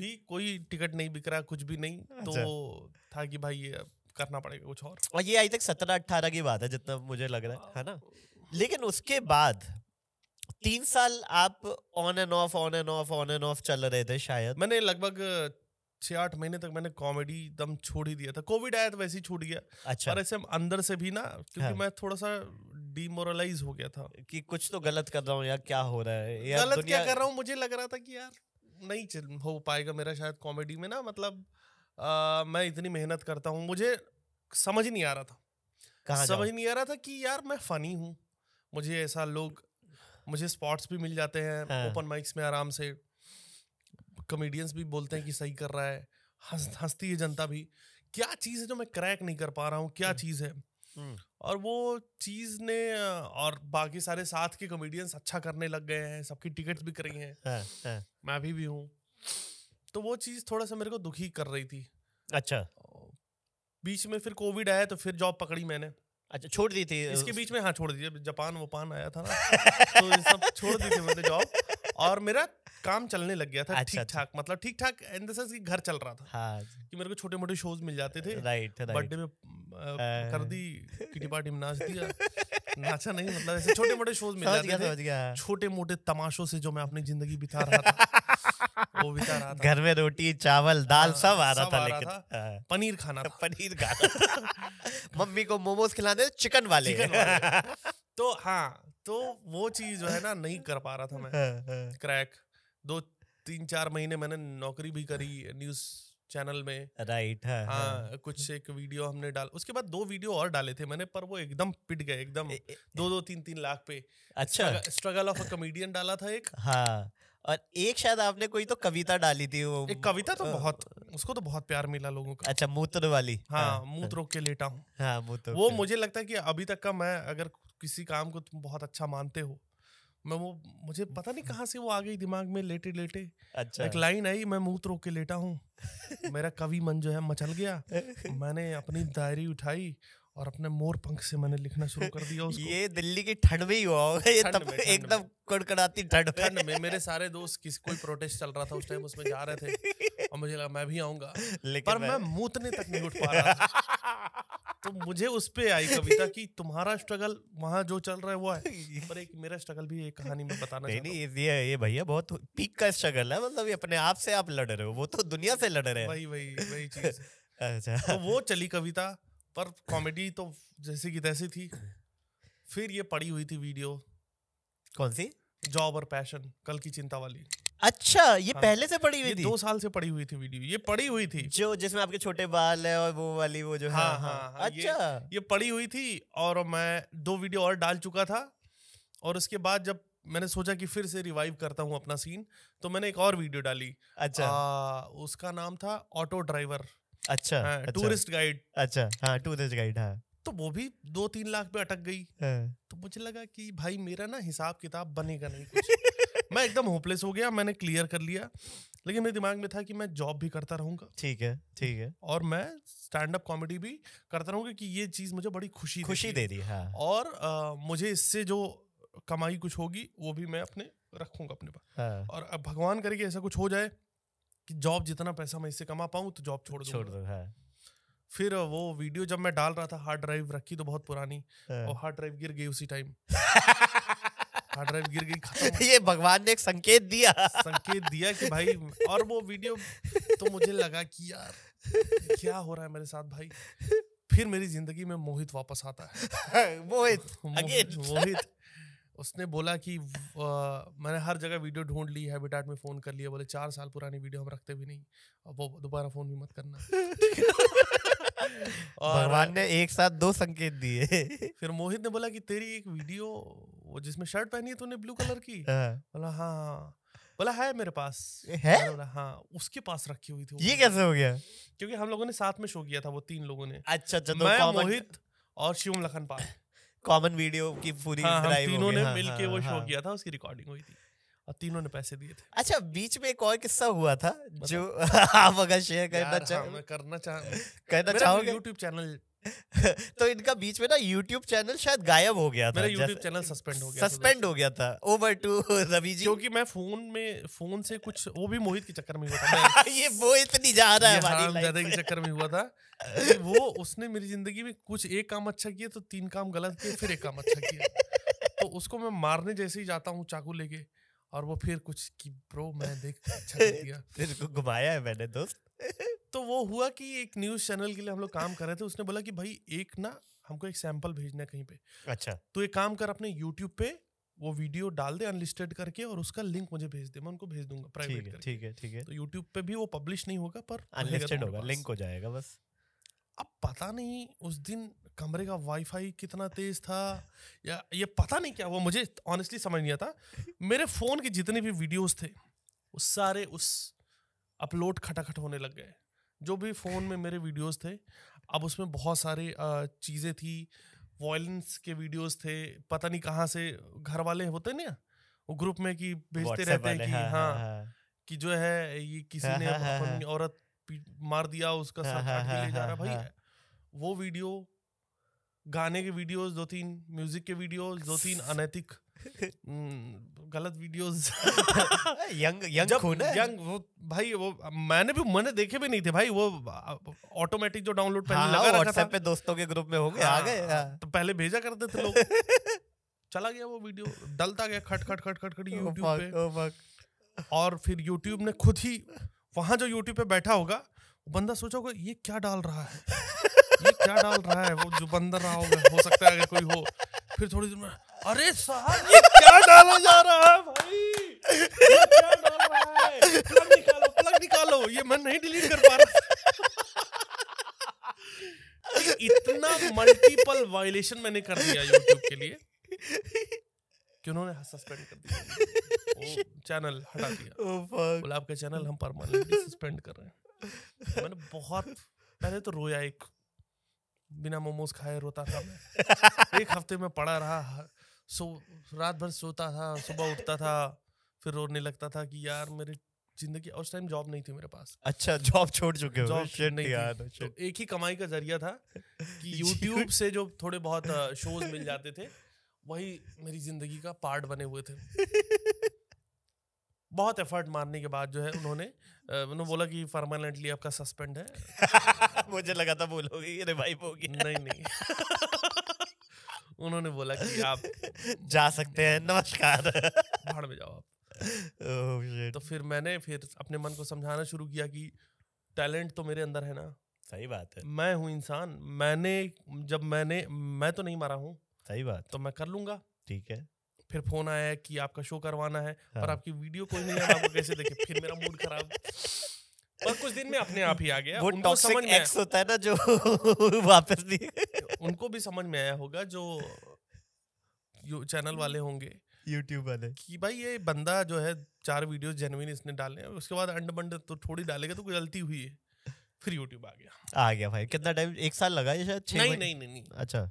भी कोई टिकट नहीं बिक रहा कुछ भी नहीं तो अच्छा। था कि भाई ये करना पड़ेगा कुछ और और ये आई तक सत्रह अट्ठारह की बात है जितना मुझे लग रहा है ना लेकिन उसके बाद तीन साल आप on and off on and off on and off चल रहे थे शायद मैंने लगभग छह आठ महीने तक मैंने कॉमेडी दम छोड़ ही दिया था कोविड आया तो वैसे ही छूट गया अच्छा और ऐसे अंदर से भी ना क्योंकि हाँ। मैं थोड़ा सा डिमोरलाइज हो गया था कि कुछ तो गलत कर रहा हूँ यार क्या हो रहा है यार गलत क्या कर रहा हूँ मुझे लग रहा था कि यार नहीं चल हो पाएगा मेरा शायद कॉमेडी में ना मतलब आ, मैं इतनी मेहनत करता हूँ मुझे समझ नहीं आ रहा था समझ नहीं आ रहा था कि यार मैं फनी हूँ मुझे ऐसा लोग मुझे स्पॉट्स भी मिल जाते हैं ओपन हाँ। माइक्स में आराम से कॉमेडियंस भी बोलते हैं कि सही कर रहा है हंस हंसती है जनता भी क्या चीज़ है जो मैं क्रैक नहीं कर पा रहा हूँ क्या हम्म। चीज़ है हम्म। और वो चीज़ ने और बाकी सारे साथ के कॉमेडियंस अच्छा करने लग गए हैं सबकी टिकट्स बिक रही हैं हाँ, हाँ। मैं अभी भी हूँ तो वो चीज़ थोड़ा सा मेरे को दुखी कर रही थी अच्छा बीच में फिर कोविड आया तो फिर जॉब पकड़ी मैंने अच्छा छोड़ दी थी इसके बीच में हाँ छोड़ दी जापान वापान आया था ना तो सब छोड़ दी थी मैंने जॉब और मेरा काम चलने लग गया था अच्छा, अच्छा। ठीक ठाक मतलब ठीक ठाक इन द सेंस कि घर चल रहा था हाँ। कि मेरे को छोटे मोटे शोज मिल जाते थे राइट बर्थडे में हाँ। कर दी किटी पार्टी में नाच दिया नाचा नहीं मतलब ऐसे छोटे मोटे शोज मिल जाते थे हाँ। छोटे मोटे तमाशों से जो मैं अपनी जिंदगी बिता रहा था वो बिता रहा था घर में रोटी चावल दाल आ, हाँ, सब आ रहा था लेकिन पनीर खाना था। पनीर खाना मम्मी को मोमोज खिलाते चिकन वाले तो हाँ तो वो चीज जो है ना नहीं कर पा रहा था मैं हाँ, हाँ। क्रैक दो तीन चार महीने मैंने नौकरी भी करी न्यूज चैनल में राइट हाँ, हाँ, हाँ, कुछ एक वीडियो हमने डाल उसके बाद दो वीडियो और डाले थे मैंने पर वो एकदम पिट गए एकदम दो दो तीन तीन लाख पे अच्छा स्ट्रगल ऑफ अ कॉमेडियन डाला था एक हाँ और एक शायद आपने कोई तो कविता डाली थी वो एक कविता तो बहुत उसको तो बहुत प्यार मिला लोगों का अच्छा मूत्र वाली हाँ, हाँ मूत्र रोक के लेटा हूँ हाँ, हाँ वो मुझे लगता है कि अभी तक का मैं अगर किसी काम को तुम बहुत अच्छा मानते हो मैं वो मुझे पता नहीं कहाँ से वो आ गई दिमाग में लेटे लेटे अच्छा एक लाइन आई मैं मुंह रोक के लेटा हूँ मेरा कवि मन जो है मचल गया मैंने अपनी डायरी उठाई और अपने मोर पंख से मैंने लिखना शुरू कर दिया उसको ये दिल्ली की ठंड में ही हुआ होगा ये तब एकदम कड़कड़ाती ठंड में में मेरे सारे दोस्त किस कोई प्रोटेस्ट चल रहा था उस टाइम उसमें जा रहे थे और मुझे लगा मैं भी आऊंगा पर मैं मूतने तक नहीं उठ पा रहा तो मुझे उस पे आई कविता कि तुम्हारा स्ट्रगल वहां जो चल रहा है वो है पर एक मेरा स्ट्रगल भी एक कहानी में बताना नहीं नहीं ये ये भैया बहुत पीक का स्ट्रगल है मतलब ये अपने आप से आप लड़ रहे हो वो तो दुनिया से लड़ रहे हैं वही वही वही चीज अच्छा तो वो चली कविता पर कॉमेडी तो जैसी की तैसी थी फिर ये पड़ी हुई थी वीडियो कौन सी जॉब और पैशन कल की चिंता वाली अच्छा ये हाँ, पहले से पड़ी हुई थी दो साल से पड़ी हुई थी वीडियो ये पड़ी हुई थी जो जिसमें आपके छोटे बाल है और वो वाली वो जो हाँ हाँ, हाँ, हाँ, हाँ अच्छा ये, ये पड़ी हुई थी और मैं दो वीडियो और डाल चुका था और उसके बाद जब मैंने सोचा कि फिर से रिवाइव करता हूँ अपना सीन तो मैंने एक और वीडियो डाली अच्छा आ, उसका नाम था ऑटो ड्राइवर अच्छा टूरिस्ट गाइड अच्छा हाँ टूरिस्ट अच्छा। गाइड अच्छा, हाँ, हाँ तो वो भी दो तीन लाख पे अटक गई हाँ। तो मुझे लगा कि भाई मेरा ना हिसाब किताब बनेगा नहीं कुछ मैं एकदम होपलेस हो गया मैंने क्लियर कर लिया लेकिन मेरे दिमाग में था कि मैं जॉब भी करता रहूंगा ठीक है ठीक है और मैं स्टैंड अप कॉमेडी भी करता रहूंगा कि ये चीज मुझे बड़ी खुशी खुशी दे दी है हाँ। और आ, मुझे इससे जो कमाई कुछ होगी वो भी मैं अपने रखूंगा अपने पास हाँ। और अब भगवान करे कि ऐसा कुछ हो जाए कि जॉब जितना पैसा मैं इससे कमा पाऊँ तो जॉब छोड़ छोड़ दो है फिर वो वीडियो जब मैं डाल रहा था हार्ड ड्राइव रखी तो बहुत पुरानी हाँ। और हार्ड ड्राइव गिर गई उसी टाइम हार्ड ड्राइव गिर गई ये भगवान ने एक संकेत दिया संकेत दिया कि भाई और वो वीडियो तो मुझे लगा कि यार क्या हो रहा है मेरे साथ भाई फिर मेरी जिंदगी में मोहित वापस आता है मोहित मोहित उसने बोला कि मैंने हर जगह वीडियो ढूंढ ली हैबिटाट में फ़ोन कर लिया बोले चार साल पुरानी वीडियो हम रखते भी नहीं अब वो दोबारा फ़ोन भी मत करना और भगवान ने एक साथ दो संकेत दिए फिर मोहित ने बोला कि तेरी एक वीडियो वो जिसमें शर्ट पहनी है तूने ब्लू कलर की हाँ। बोला हाँ, हाँ बोला है मेरे पास है बोला हाँ उसके पास रखी हुई थी ये कैसे हो गया क्योंकि हम लोगों ने साथ में शो किया था वो तीन लोगों ने अच्छा अच्छा तो मैं मोहित और शिवम लखन पाल कॉमन वीडियो की पूरी हाँ, हम तीनों ने हाँ, मिलके हाँ, वो शो हाँ, किया था उसकी रिकॉर्डिंग हुई थी और तीनों ने पैसे दिए थे अच्छा बीच में एक और किस्सा हुआ था जो आप अगर शेयर करना हाँ, चाहो करना चाहोगे यूट्यूब चैनल तो इनका बीच में ना यूट्यूब चैनल शायद गायब हो गया था मेरा YouTube चैनल सस्पेंड हो गया सस्पेंड हो गया था ओवर टू रवि जी क्योंकि मैं फोन में फोन से कुछ वो भी मोहित के चक्कर में हुआ था ये वो इतनी जा रहा है हमारी लाइफ हाँ, के चक्कर में हुआ था वो उसने मेरी जिंदगी में कुछ एक काम अच्छा किया तो तीन काम गलत किए फिर एक काम अच्छा किया तो उसको मैं मारने जैसे ही जाता हूँ चाकू लेके और वो फिर कुछ की ब्रो मैं देख अच्छा किया घुमाया है मैंने दोस्त तो वो हुआ कि एक न्यूज चैनल के लिए हम लोग काम कर रहे थे उसने बोला कि भाई एक ना हमको एक सैंपल भेजना है कहीं पे अच्छा तो एक काम कर अपने यूट्यूब पे वो वीडियो डाल दे अनलिस्टेड करके और उसका लिंक मुझे भेज दे मैं उनको भेज दूंगा प्राइवेट करके ठीक है ठीक है तो यूट्यूब पे भी वो पब्लिश नहीं होगा पर अनलिस्टेड होगा लिंक हो जाएगा बस अब पता नहीं उस दिन कमरे का वाईफाई कितना तेज था या ये पता नहीं क्या वो मुझे ऑनेस्टली समझ नहीं आता मेरे फोन के जितने भी वीडियोस थे उस सारे उस अपलोड खटाखट होने लग गए जो भी फ़ोन में मेरे वीडियोस थे अब उसमें बहुत सारे चीज़ें थी वॉयलेंस के वीडियोस थे पता नहीं कहाँ से घर वाले होते ना वो ग्रुप में कि भेजते रहते हैं कि हाँ, हाँ, हाँ, हाँ कि जो है ये किसी हाँ, ने हाँ, हाँ, अपनी औरत मार दिया उसका सर काट के ले जा रहा भाई वो वीडियो गाने के वीडियोस दो तीन म्यूजिक के वीडियोस दो तीन अनैतिक गलत वीडियोस यंग यंग खून है यंग वो भाई वो मैंने भी मैंने देखे भी नहीं थे भाई वो ऑटोमेटिक जो डाउनलोड पहले हाँ, लगा रखा था पे दोस्तों के ग्रुप में हो गए आ हाँ, गए हाँ। तो पहले भेजा करते थे लोग चला गया वो वीडियो डलता गया खट खट खट खट खट यूट्यूब oh पे oh और फिर यूट्यूब ने खुद ही वहां जो यूट्यूब पे बैठा होगा बंदा सोचा होगा ये क्या डाल रहा है ये क्या डाल रहा है वो जो बंदर रहा होगा हो सकता है अगर कोई हो फिर थोड़ी देर में अरे साहब ये क्या डाला जा रहा है भाई क्या डाल रहा है प्लग निकालो प्लग निकालो ये मैं नहीं डिलीट कर पा रहा इतना मल्टीपल वायलेशन मैंने कर दिया यूट्यूब के लिए कि उन्होंने सस्पेंड कर दिया चैनल हटा दिया oh, बोला आपका चैनल हम परमानेंटली सस्पेंड कर रहे हैं मैंने बहुत पहले तो रोया एक बिना मोमोज खाए रोता था मैं एक हफ्ते में पड़ा रहा सो रात भर सोता था सुबह उठता था फिर रोने लगता था कि यार मेरे जिंदगी उस टाइम जॉब नहीं थी मेरे पास अच्छा जॉब छोड़ चुके हो जॉब नहीं यार तो एक ही कमाई का जरिया था कि यूट्यूब से जो थोड़े बहुत शोज मिल जाते थे वही मेरी जिंदगी का पार्ट बने हुए थे बहुत एफर्ट मारने के बाद जो है उन्होंने उन्होंने बोला कि परमानेंटली आपका सस्पेंड है मुझे लगा था बोलोगे ये रिवाइव होगी नहीं नहीं उन्होंने बोला कि आप जा सकते हैं नमस्कार भाड़ में जाओ आप oh, तो फिर मैंने फिर अपने मन को समझाना शुरू किया कि टैलेंट तो मेरे अंदर है ना सही बात है मैं हूँ इंसान मैंने जब मैंने मैं तो नहीं मारा हूँ सही बात तो मैं कर लूंगा ठीक है फिर फोन आया कि आपका शो करवाना है हाँ। पर आपकी वीडियो कोई नहीं है आपको कैसे देखे फिर मेरा मूड खराब पर कुछ दिन में अपने आप ही आ गया वो उनको समझ में होता है ना जो वापस नहीं उनको भी समझ में आया होगा जो चैनल वाले होंगे यूट्यूब वाले कि भाई ये बंदा जो है चार वीडियो जेनविन इसने डाले हैं उसके बाद अंड बंड तो थोड़ी डालेगा तो कोई गलती हुई है फिर यूट्यूब आ गया आ गया भाई कितना टाइम एक साल लगा ये शायद नहीं, नहीं नहीं नहीं अच्छा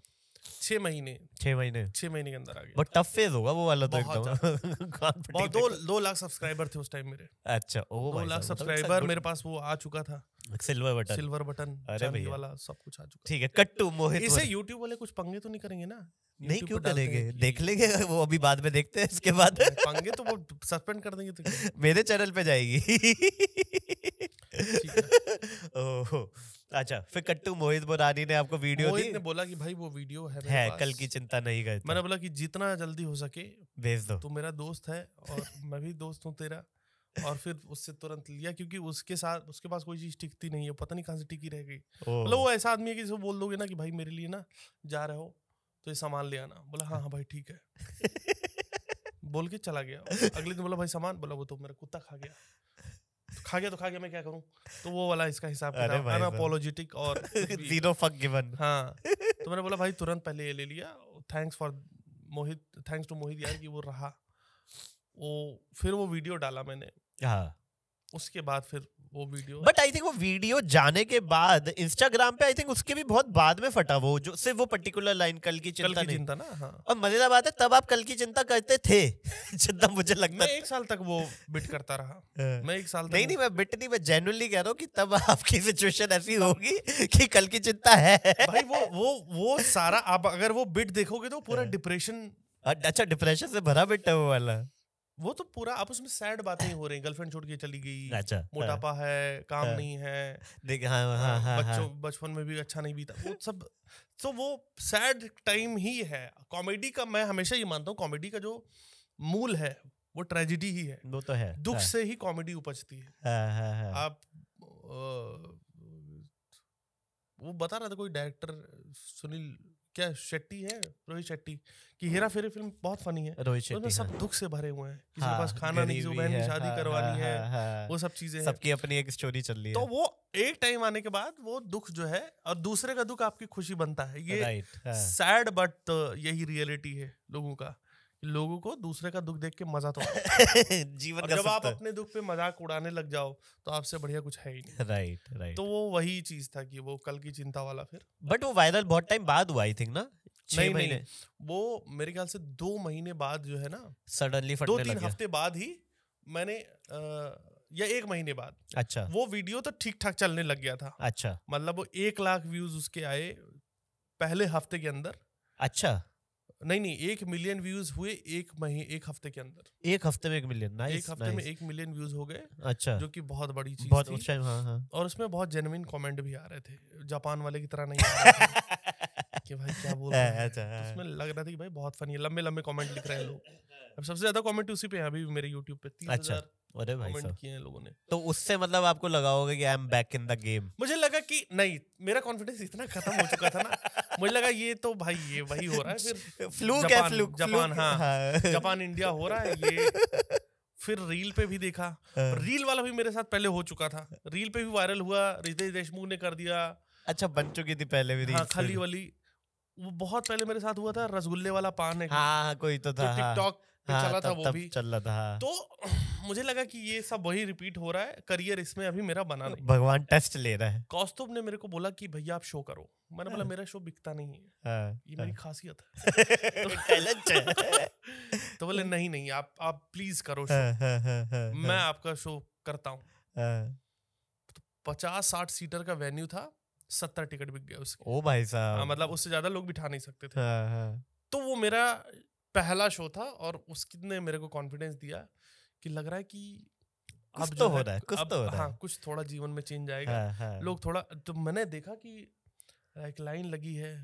छह महीने छह महीने छह महीने के अंदर आ गया बट टफ फेज होगा वो वाला तो एकदम और दो दो लाख सब्सक्राइबर थे उस टाइम मेरे अच्छा ओ दो लाख सब्सक्राइबर मतलब मेरे पास वो आ चुका था सिल्वर बटन सिल्वर बटन अरे भैया वाला सब कुछ आ चुका ठीक है कट टू मोहित इसे YouTube वाले कुछ पंगे तो नहीं करेंगे ना नहीं क्यों करेंगे देख लेंगे वो अभी बाद में देखते हैं इसके बाद पंगे तो वो सस्पेंड कर देंगे तो मेरे चैनल पे जाएगी ओहो अच्छा फिर कट्टू मोहित बोरानी ने आपको वीडियो मोहित ने बोला कि भाई वो वीडियो है है कल की चिंता नहीं गए मैंने बोला कि जितना जल्दी हो सके भेज दो तो मेरा दोस्त है और मैं भी दोस्त हूँ तेरा और फिर उससे तुरंत लिया क्योंकि उसके साथ उसके पास कोई चीज टिकती नहीं है पता नहीं कहाँ से टिकी रह गई मतलब वो ऐसा आदमी है कि इसको बोल दोगे ना कि भाई मेरे लिए ना जा रहे हो तो ये सामान ले आना बोला हाँ हाँ भाई ठीक है बोल के चला गया अगले दिन बोला भाई सामान बोला वो तो मेरा कुत्ता खा गया खा गया तो खा गया मैं क्या करूं तो वो वाला इसका हिसाब किताब और जीरो फक गिवन हाँ तो मैंने बोला भाई तुरंत पहले ये ले लिया thanks for Mohit thanks to Mohit यार कि वो रहा वो फिर वो वीडियो डाला मैंने हाँ उसके बाद फिर वो वीडियो बट आई थिंक वो वीडियो जाने के बाद इंस्टाग्राम पे आई थिंक उसके भी बहुत बाद में फटा वो जो सिर्फ वो पर्टिकुलर लाइन कल की चिंता कल की चिंता ना हाँ। और मजेदार बात है तब आप कल की चिंता करते थे जितना मुझे लगता मैं एक साल तक वो बिट करता रहा हाँ। मैं एक साल तक नहीं नहीं मैं बिट नहीं मैं जेनुअनली कह रहा हूँ की तब आपकी सिचुएशन ऐसी होगी की कल की चिंता है भाई वो वो वो सारा आप अगर वो बिट देखोगे तो पूरा डिप्रेशन हाँ। अच्छा डिप्रेशन से भरा बिट है वो वाला वो तो पूरा आपस में सैड बातें हो रही गर्लफ्रेंड छोड़ के चली गई अच्छा मोटापा हाँ, है काम हाँ, नहीं है देख हाँ, हाँ, हाँ, हाँ, बच्चों हाँ। बचपन में भी अच्छा नहीं बीता वो सब तो वो सैड टाइम ही है कॉमेडी का मैं हमेशा ये मानता हूँ कॉमेडी का जो मूल है वो ट्रेजिडी ही है वो तो है दुख हाँ, से ही कॉमेडी उपजती है हाँ, हाँ, हाँ। आप वो बता रहा था कोई डायरेक्टर सुनील क्या शेट्टी है रोहित शेट्टी की हाँ। हेरा फेरी फिल्म बहुत फनी है रोहित शेट्टी सब हाँ। दुख से भरे हुए हैं किसी के हाँ, पास खाना नहीं जो बहन की शादी करवानी है वो सब चीजें सबकी अपनी एक स्टोरी चल रही तो है तो वो एक टाइम आने के बाद वो दुख जो है और दूसरे का दुख आपकी खुशी बनता है ये सैड बट यही रियलिटी है लोगों का लोगों को दूसरे का दुख देख के मजा तो जीवन और जब आप तो अपने दुख पे मजाक उड़ाने लग जाओ तो आपसे बढ़िया कुछ है ही नहीं राइट right, राइट right. तो वो वही चीज था कि वो कल की चिंता वाला फिर बट वो वायरल बहुत टाइम बाद हुआ आई थिंक ना नहीं महीने वो मेरे ख्याल से दो महीने बाद जो है ना सडनली दो तीन हफ्ते बाद ही मैंने या एक महीने बाद अच्छा वो वीडियो तो ठीक ठाक चलने लग गया था अच्छा मतलब वो एक लाख व्यूज उसके आए पहले हफ्ते के अंदर अच्छा नहीं नहीं एक मिलियन व्यूज हुए एक महीने एक हफ्ते के अंदर एक हफ्ते में एक मिलियन nice, एक हफ्ते nice. में एक मिलियन व्यूज हो गए अच्छा जो कि बहुत बड़ी चीज बहुत थी। हाँ, हाँ. और उसमें बहुत जेनुइन कमेंट भी आ रहे थे जापान वाले की तरह नहीं आ रहे थे कि भाई क्या बोल रहे हैं अच्छा, तो हाँ। उसमें लग रहा था कि भाई बहुत फनी है लंबे लंबे कॉमेंट लिख रहे हैं लोग अब सबसे ज्यादा कॉमेंट उसी पे है अभी मेरे यूट्यूब पे तीस अच्छा। हजार अरे भाई कमेंट किए हैं लोगों ने तो उससे मतलब आपको लगा होगा कि I am back in the game मुझे लगा कि नहीं मेरा कॉन्फिडेंस इतना खत्म हो चुका था ना मुझे लगा ये तो भाई ये वही हो रहा है फिर फ्लू क्या फ्लू जापान हाँ।, हाँ जापान इंडिया हो रहा है ये फिर रील पे भी देखा रील हाँ। वाला भी मेरे साथ पहले हो चुका था रील पे भी वायरल हुआ रितेश देशमुख ने कर दिया अच्छा बन चुकी थी पहले भी रील हाँ, खाली वाली वो बहुत पहले मेरे साथ हुआ था रसगुल्ले वाला पान है हाँ, हाँ कोई तो था टिकटॉक हाँ।, हाँ, चला था वो भी चल रहा था हाँ। तो मुझे लगा कि ये सब वही रिपीट हो रहा है करियर इसमें अभी मेरा बना नहीं भगवान टेस्ट ले रहा है कौस्तुभ ने मेरे को बोला कि भैया आप शो करो मैंने बोला मेरा शो बिकता नहीं है ये मेरी खासियत है टैलेंट है तो बोले नहीं नहीं आप आप प्लीज करो शो मैं आपका शो करता हूँ तो पचास साठ सीटर का वेन्यू था सत्तर टिकट बिक गया उसके ओ भाई साहब हाँ, मतलब उससे ज्यादा लोग बिठा नहीं सकते थे हाँ, हाँ। तो वो मेरा पहला शो था और उसने मेरे को कॉन्फिडेंस दिया कि लग रहा है कि अब तो हो रहा है कुछ तो हो रहा है कुछ थोड़ा जीवन में चेंज आएगा लोग थोड़ा तो मैंने देखा कि एक लाइन लगी है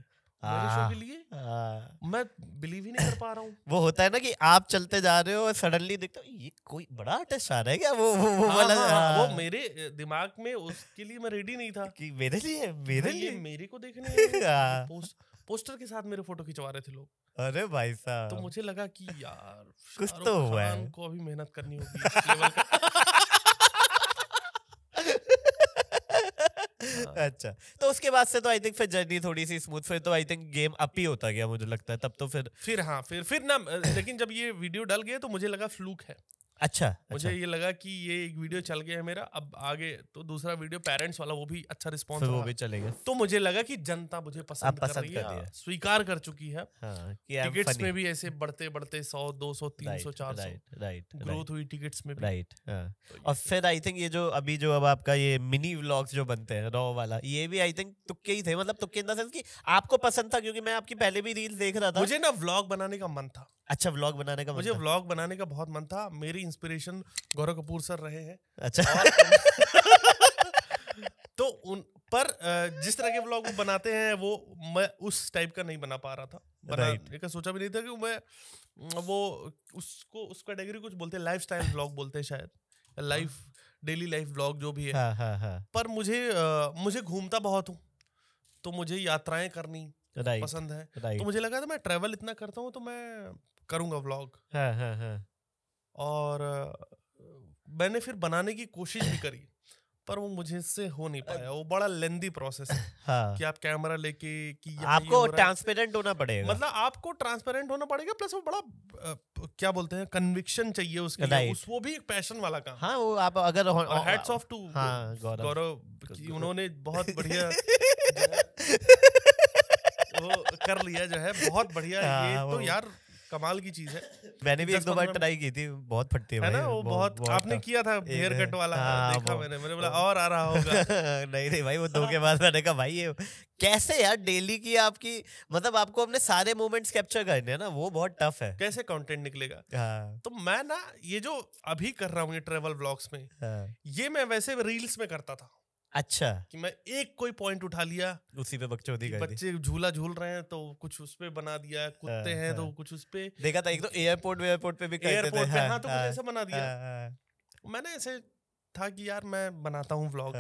हाँ, हाँ। मैं बिलीव ही नहीं कर पा रहा हूँ वो होता है ना कि आप चलते जा रहे हो सडनली देखते हो ये कोई बड़ा आर्टिस्ट आ रहा है क्या वो वो वो हाँ, वाला हाँ, हाँ, वो मेरे दिमाग में उसके लिए मैं रेडी नहीं था कि मेरे लिए मेरे लिए मेरे को देखने पोस्टर के साथ मेरे फोटो खिंचवा रहे थे लोग अरे भाई साहब तो मुझे लगा कि यार कुछ तो हुआ है को अभी मेहनत करनी होगी हाँ। अच्छा तो उसके बाद से तो आई थिंक फिर जर्नी थोड़ी सी स्मूथ फिर तो आई थिंक गेम अप ही होता गया मुझे लगता है तब तो फिर फिर हाँ फिर फिर ना लेकिन जब ये वीडियो डल गए तो मुझे लगा फ्लूक है अच्छा मुझे अच्छा। ये लगा कि ये एक वीडियो चल गया है मेरा अब आगे तो दूसरा वीडियो पेरेंट्स वाला वो भी अच्छा रिस्पॉन्स वो भी चलेगा तो मुझे लगा कि जनता मुझे पसंद, पसंद कर रही है स्वीकार कर चुकी है हाँ, टिकट्स में भी ऐसे बढ़ते बढ़ते सौ दो सौ तीन सौ चार सौ राइट ग्रोथ हुई टिकट्स में राइट हाँ। तो और फिर आई थिंक ये जो अभी जो अब आपका ये मिनी व्लॉग्स जो बनते हैं रॉ वाला ये भी आई थिंक तुक्के ही थे मतलब तुक्के इन देंस की आपको पसंद था क्योंकि मैं आपकी पहले भी रील देख रहा था मुझे ना व्लॉग बनाने का मन था अच्छा व्लॉग बनाने का मुझे व्लॉग बनाने का बहुत मन था मेरी इंस्पिरेशन गौरव कपूर सर रहे हैं अच्छा तो उन पर जिस तरह के व्लॉग वो बनाते हैं वो मैं उस टाइप का नहीं बना पा रहा था right. सोचा भी नहीं था कि मैं वो उसको उस कैटेगरी कुछ बोलते हैं लाइफ स्टाइल ब्लॉग बोलते हैं शायद लाइफ डेली लाइफ ब्लॉग जो भी है हा, हा, हा. पर मुझे आ, मुझे घूमता बहुत हूँ तो मुझे यात्राएं करनी right. पसंद है right. तो मुझे लगा था मैं ट्रेवल इतना करता हूँ तो मैं करूँगा व्लॉग हाँ, हाँ, हाँ. और मैंने फिर बनाने की कोशिश भी करी पर वो मुझे इससे हो नहीं पाया वो बड़ा लेंदी प्रोसेस है हाँ। कि आप कैमरा लेके कि आपको ट्रांसपेरेंट होना पड़ेगा मतलब आपको ट्रांसपेरेंट होना पड़ेगा प्लस वो बड़ा आ, क्या बोलते हैं कन्विक्शन चाहिए उसके लिए उस वो भी एक पैशन वाला काम हाँ वो आप अगर हेड्स ऑफ टू गौरव कि उन्होंने बहुत बढ़िया वो कर लिया जो है बहुत बढ़िया ये हाँ, तो यार कमाल की चीज है मैंने भी एक दो बार ट्राई की थी बहुत फटती है ना वो बहुत, आपने किया था हेयर कट वाला हाँ, देखा मैंने मैंने बोला और आ रहा होगा नहीं नहीं भाई वो दो के बाद मैंने कहा भाई ये कैसे यार डेली की आपकी मतलब आपको अपने सारे मोमेंट्स कैप्चर करने हैं ना वो बहुत टफ है कैसे कंटेंट निकलेगा हाँ। तो मैं ना ये जो अभी कर रहा हूँ ये ट्रेवल ब्लॉग्स में हाँ। ये मैं वैसे रील्स में करता था अच्छा कि मैं एक कोई पॉइंट उठा लिया उसी पे बकचोदी कर बच्चे झूला झूल रहे हैं तो कुछ उस पे बना दिया कुत्ते हाँ, हैं तो हाँ। कुछ उस पे देखा था एक तो एयरपोर्ट एयरपोर्ट पे भी एयरपोर्ट थे हाँ, हाँ, तो कुछ ऐसा बना दिया मैंने ऐसे था कि यार मैं बनाता हूँ व्लॉग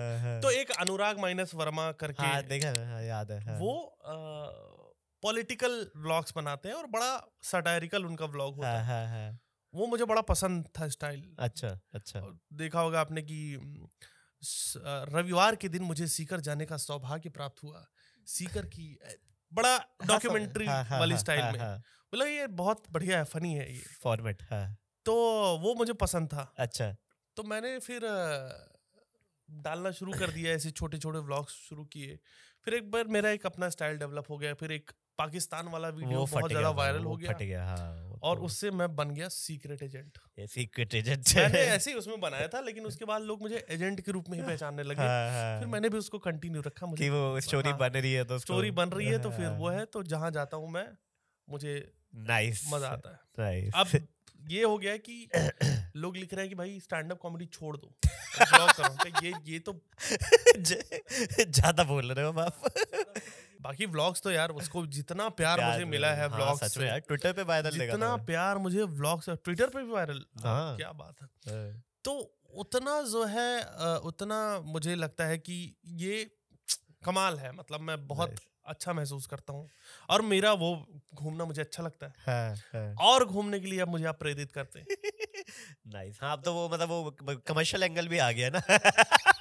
तो एक अनुराग माइनस वर्मा करके हाँ, देखा हाँ, याद है हाँ. वो पॉलिटिकल व्लॉग्स बनाते हैं और बड़ा सटायरिकल उनका व्लॉग होता हाँ, है हाँ, हाँ. वो मुझे बड़ा पसंद था स्टाइल अच्छा अच्छा देखा होगा आपने कि रविवार के दिन मुझे सीकर जाने का सौभाग्य प्राप्त हुआ सीकर की बड़ा डॉक्यूमेंट्री हाँ, हाँ, हाँ, वाली हाँ, स्टाइल हाँ, में हाँ। बोला ये बहुत बढ़िया है फनी है ये फॉर्मेट तो वो मुझे पसंद था अच्छा तो मैंने फिर डालना शुरू कर दिया ऐसे छोटे छोटे व्लॉग्स शुरू किए फिर एक बार मेरा एक अपना स्टाइल डेवलप हो गया फिर एक पाकिस्तान वाला वीडियो बहुत ज्यादा वायरल हो गया फट गया हाँ, और तो उससे मैं बन गया सीक्रेट एजेंट सीक्रेट एजेंट मैंने ऐसे ही उसमें बनाया था लेकिन उसके बाद लोग मुझे एजेंट के रूप में ही पहचानने लगे हाँ, हाँ, फिर मैंने भी उसको कंटिन्यू रखा मुझे कि वो स्टोरी हाँ, बन रही है तो स्टोरी बन रही है तो फिर हाँ। वो है तो जहाँ जाता हूँ मैं मुझे नाइस मजा आता है अब ये हो गया कि लोग लिख रहे हैं कि भाई स्टैंड अप कॉमेडी छोड़ दो तो ये ये तो ज्यादा बोल रहे हो आप बाकी व्लॉग्स तो यार उसको जितना प्यार, प्यार मुझे मिला है व्लॉग्स हाँ, सच में यार ट्विटर पे वायरल जितना प्यार मुझे व्लॉग्स ट्विटर पे भी वायरल हाँ, क्या बात है हाँ। तो उतना जो है उतना मुझे लगता है कि ये कमाल है मतलब मैं बहुत अच्छा महसूस करता हूँ और मेरा वो घूमना मुझे अच्छा लगता है, है, हाँ, है। हाँ। और घूमने के लिए अब मुझे आप प्रेरित करते हैं नाइस हाँ अब तो वो मतलब वो कमर्शियल एंगल भी आ गया ना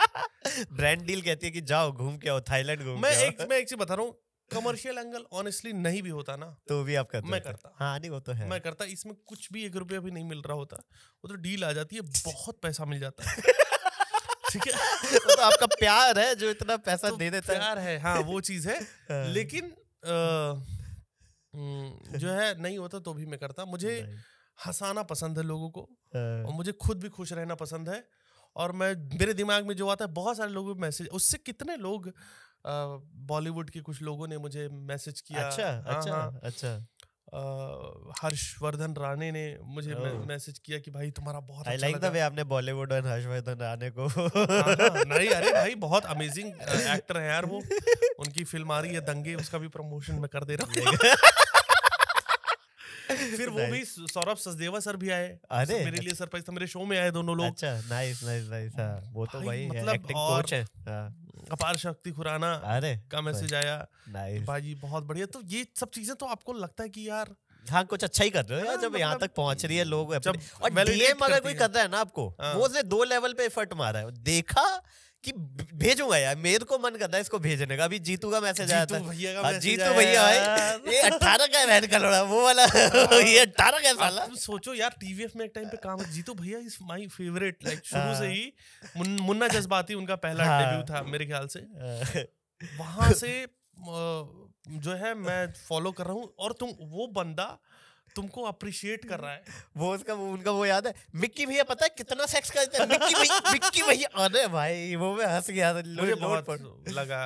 ब्रांड डील कहती है कि जाओ घूम के आओ थाईलैंड घूम मैं एक मैं एक चीज बता रहा हूँ कमर्शियल एंगल ऑनेस्टली नहीं भी होता ना तो भी आप करते मैं करता हाँ नहीं वो तो है मैं करता इसमें कुछ भी एक रुपया भी नहीं मिल रहा होता वो तो डील आ जाती है बहुत पैसा मिल जाता है ठीक है तो आपका प्यार है जो इतना पैसा तो दे देता प्यार है हाँ वो चीज है हाँ। लेकिन आ, जो है नहीं होता तो भी मैं करता मुझे हंसाना पसंद है लोगों को हाँ। और मुझे खुद भी खुश रहना पसंद है और मैं मेरे दिमाग में जो आता है बहुत सारे लोगों मैसेज उससे कितने लोग बॉलीवुड के कुछ लोगों ने मुझे मैसेज किया अच्छा आ, हाँ, अच्छा हाँ, अच्छा हर्षवर्धन राणे ने मुझे मैसेज किया कि भाई तुम्हारा बहुत आई लाइक द वे आपने बॉलीवुड और हर्षवर्धन राणे को हाँ, हाँ। नहीं अरे भाई बहुत अमेजिंग एक्टर है यार वो उनकी फिल्म आ रही है दंगे उसका भी प्रमोशन मैं कर दे रहा हूँ फिर वो भी सौरभ सचदेवा सर भी आए अरे मेरे अच्छा। लिए सरप्राइज था मेरे शो में आए दोनों लोग अच्छा नाइस नाइस नाइस वो तो भाई मतलब एक्टिंग कोच है हाँ। अपार शक्ति खुराना अरे का मैसेज आया नाइस भाई बहुत बढ़िया तो ये सब चीजें तो आपको लगता है कि यार हाँ कुछ अच्छा ही कर रहे हो यार हाँ, जब यहाँ मतलब तक पहुंच रही है लोग और डीएम अगर कोई कर रहा है ना आपको हाँ। वो उसने दो लेवल पे एफर्ट मारा है देखा कि भेजूंगा यार मेरे को मन करता है इसको भेजने का अभी जीतू का मैसेज आया था हाँ, हाँ। जीतू भैया भाई ये अठारह का बहन कर रहा वो वाला ये अठारह का साला सोचो यार टीवीएफ में एक टाइम पे काम जीतू भैया इज माय फेवरेट लाइक शुरू हाँ। से ही मुन्ना जज्बाती उनका पहला डेब्यू था मेरे ख्याल से वहां से जो है मैं फॉलो कर रहा हूँ और तुम वो बंदा तुमको अप्रिशिएट कर रहा है वो उसका वो उनका वो याद है मिक्की भैया पता है कितना सेक्स करते हैं मिक्की भाई मिक्की भाई अरे भाई वो मैं हंस गया था मुझे बहुत लगा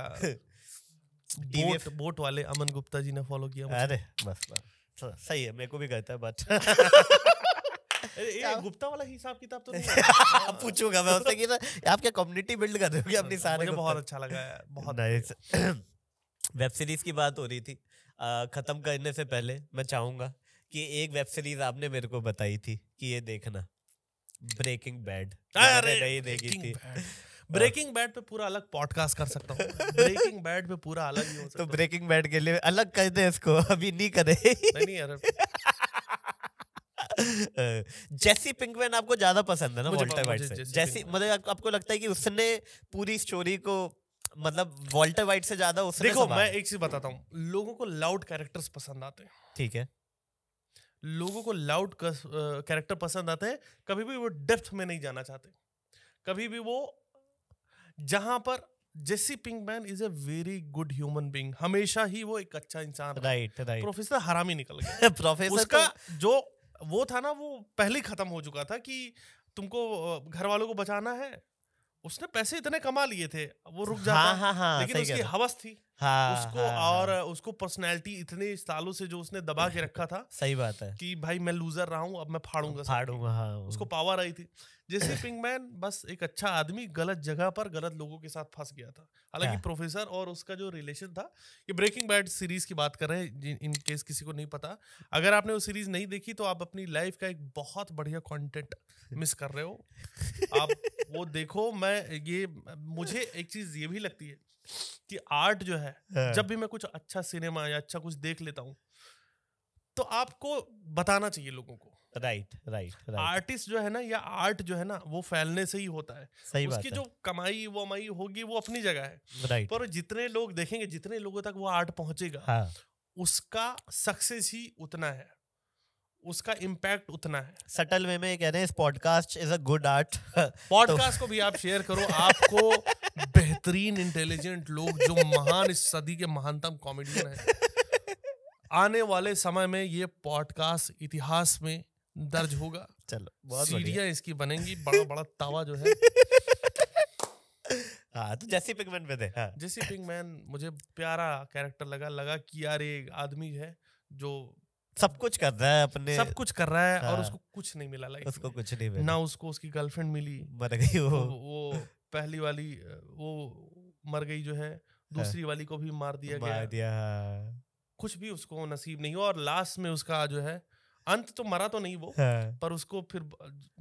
डीवीएफ बोट बोट वाले अमन गुप्ता जी ने फॉलो किया अरे बस बस सही है मेरे को भी कहता है बट ये गुप्ता वाला हिसाब किताब तो नहीं पूछूंगा मैं उससे कि आप क्या कम्युनिटी बिल्ड कर रहे हो कि अपनी सारे मुझे बहुत अच्छा लगा बहुत नाइस वेब सीरीज की बात हो रही थी खत्म करने से पहले मैं चाहूंगा कि एक वेब सीरीज आपने मेरे को बताई थी कि ये देखना ब्रेकिंग बैड अरे नहीं देखी थी ब्रेकिंग बैड पे पूरा अलग पॉडकास्ट कर सकता हूँ ब्रेकिंग बैड पे पूरा अलग ही हो सकता तो ब्रेकिंग बैड के लिए अलग कर दे इसको अभी नहीं करे नहीं यार जेसी पिंकमैन आपको ज्यादा पसंद है ना वॉल्टर वाइट से जेसी मतलब आपको लगता है कि उसने पूरी स्टोरी को मतलब वॉल्टर वाइट से ज्यादा उसने देखो मैं एक चीज बताता हूँ लोगों को लाउड कैरेक्टर्स पसंद आते हैं ठीक है लोगों को लाउड कैरेक्टर पसंद आते हैं कभी भी वो डेप्थ में नहीं जाना चाहते कभी भी वो जहां पर Jesse man is a very good human being हमेशा ही वो एक अच्छा इंसान राइट राइट प्रोफेसर हरामी निकल गया प्रोफेसर तो उसका तो... जो वो था ना वो पहले खत्म हो चुका था कि तुमको घर वालों को बचाना है उसने पैसे इतने कमा लिए थे वो रुक जाता हाँ, हाँ, हाँ, लेकिन उसकी हवस थी हाँ, उसको हाँ, हाँ। और हाँ, उसको पर्सनैलिटी इतने सालों से जो उसने दबा के रखा था सही बात है कि भाई मैं लूजर रहा हूँ अब मैं फाड़ूंगा फाड़ूंगा हाँ, उसको पावर आई थी जैसे पिंगमैन बस एक अच्छा आदमी गलत जगह पर गलत लोगों के साथ फंस गया था हालांकि प्रोफेसर हाँ। और उसका जो रिलेशन था ये ब्रेकिंग बैड सीरीज की बात कर रहे हैं इन केस किसी को नहीं पता अगर आपने वो सीरीज नहीं देखी तो आप अपनी लाइफ का एक बहुत बढ़िया कॉन्टेंट मिस कर रहे हो आप वो देखो मैं ये मुझे एक चीज ये भी लगती है कि आर्ट जो है, हाँ। जब भी मैं कुछ अच्छा सिनेमा या अच्छा कुछ देख लेता हूँ तो आपको बताना चाहिए लोगों को राइट राइट आर्टिस्ट जो है ना या आर्ट जो है ना वो फैलने से ही होता है सही उसकी जो कमाई वो कमाई होगी वो अपनी जगह है राइट पर जितने लोग देखेंगे जितने लोगों तक वो आर्ट पहुंचेगा हाँ। उसका सक्सेस ही उतना है उसका इम्पैक्ट उतना है सटल वे में कह रहे हैं इस podcast is a good art podcast को भी आप शेयर करो आपको बेहतरीन इंटेलिजेंट लोग जो महान इस सदी के महानतम कॉमेडियन हैं आने वाले समय में ये पॉडकास्ट इतिहास में दर्ज होगा चलो बहुत सीढ़ियाँ इसकी बनेंगी बड़ा बड़ा तावा जो है हाँ तो जैसी पिंगमैन पे थे हाँ। जैसी पिंगमैन मुझे प्यारा कैरेक्टर लगा लगा कि यार एक आदमी है जो सब कुछ कर रहा है अपने सब कुछ कर रहा है हाँ, और उसको कुछ नहीं मिला लाइफ उसको कुछ नहीं मिला ना उसको उसकी गर्लफ्रेंड मिली मर गई वो वो पहली वाली वो मर गई जो है हाँ। दूसरी हाँ, वाली को भी मार दिया मार गया दिया हाँ। कुछ भी उसको नसीब नहीं हुआ और लास्ट में उसका जो है अंत तो मरा तो नहीं वो हाँ, पर उसको फिर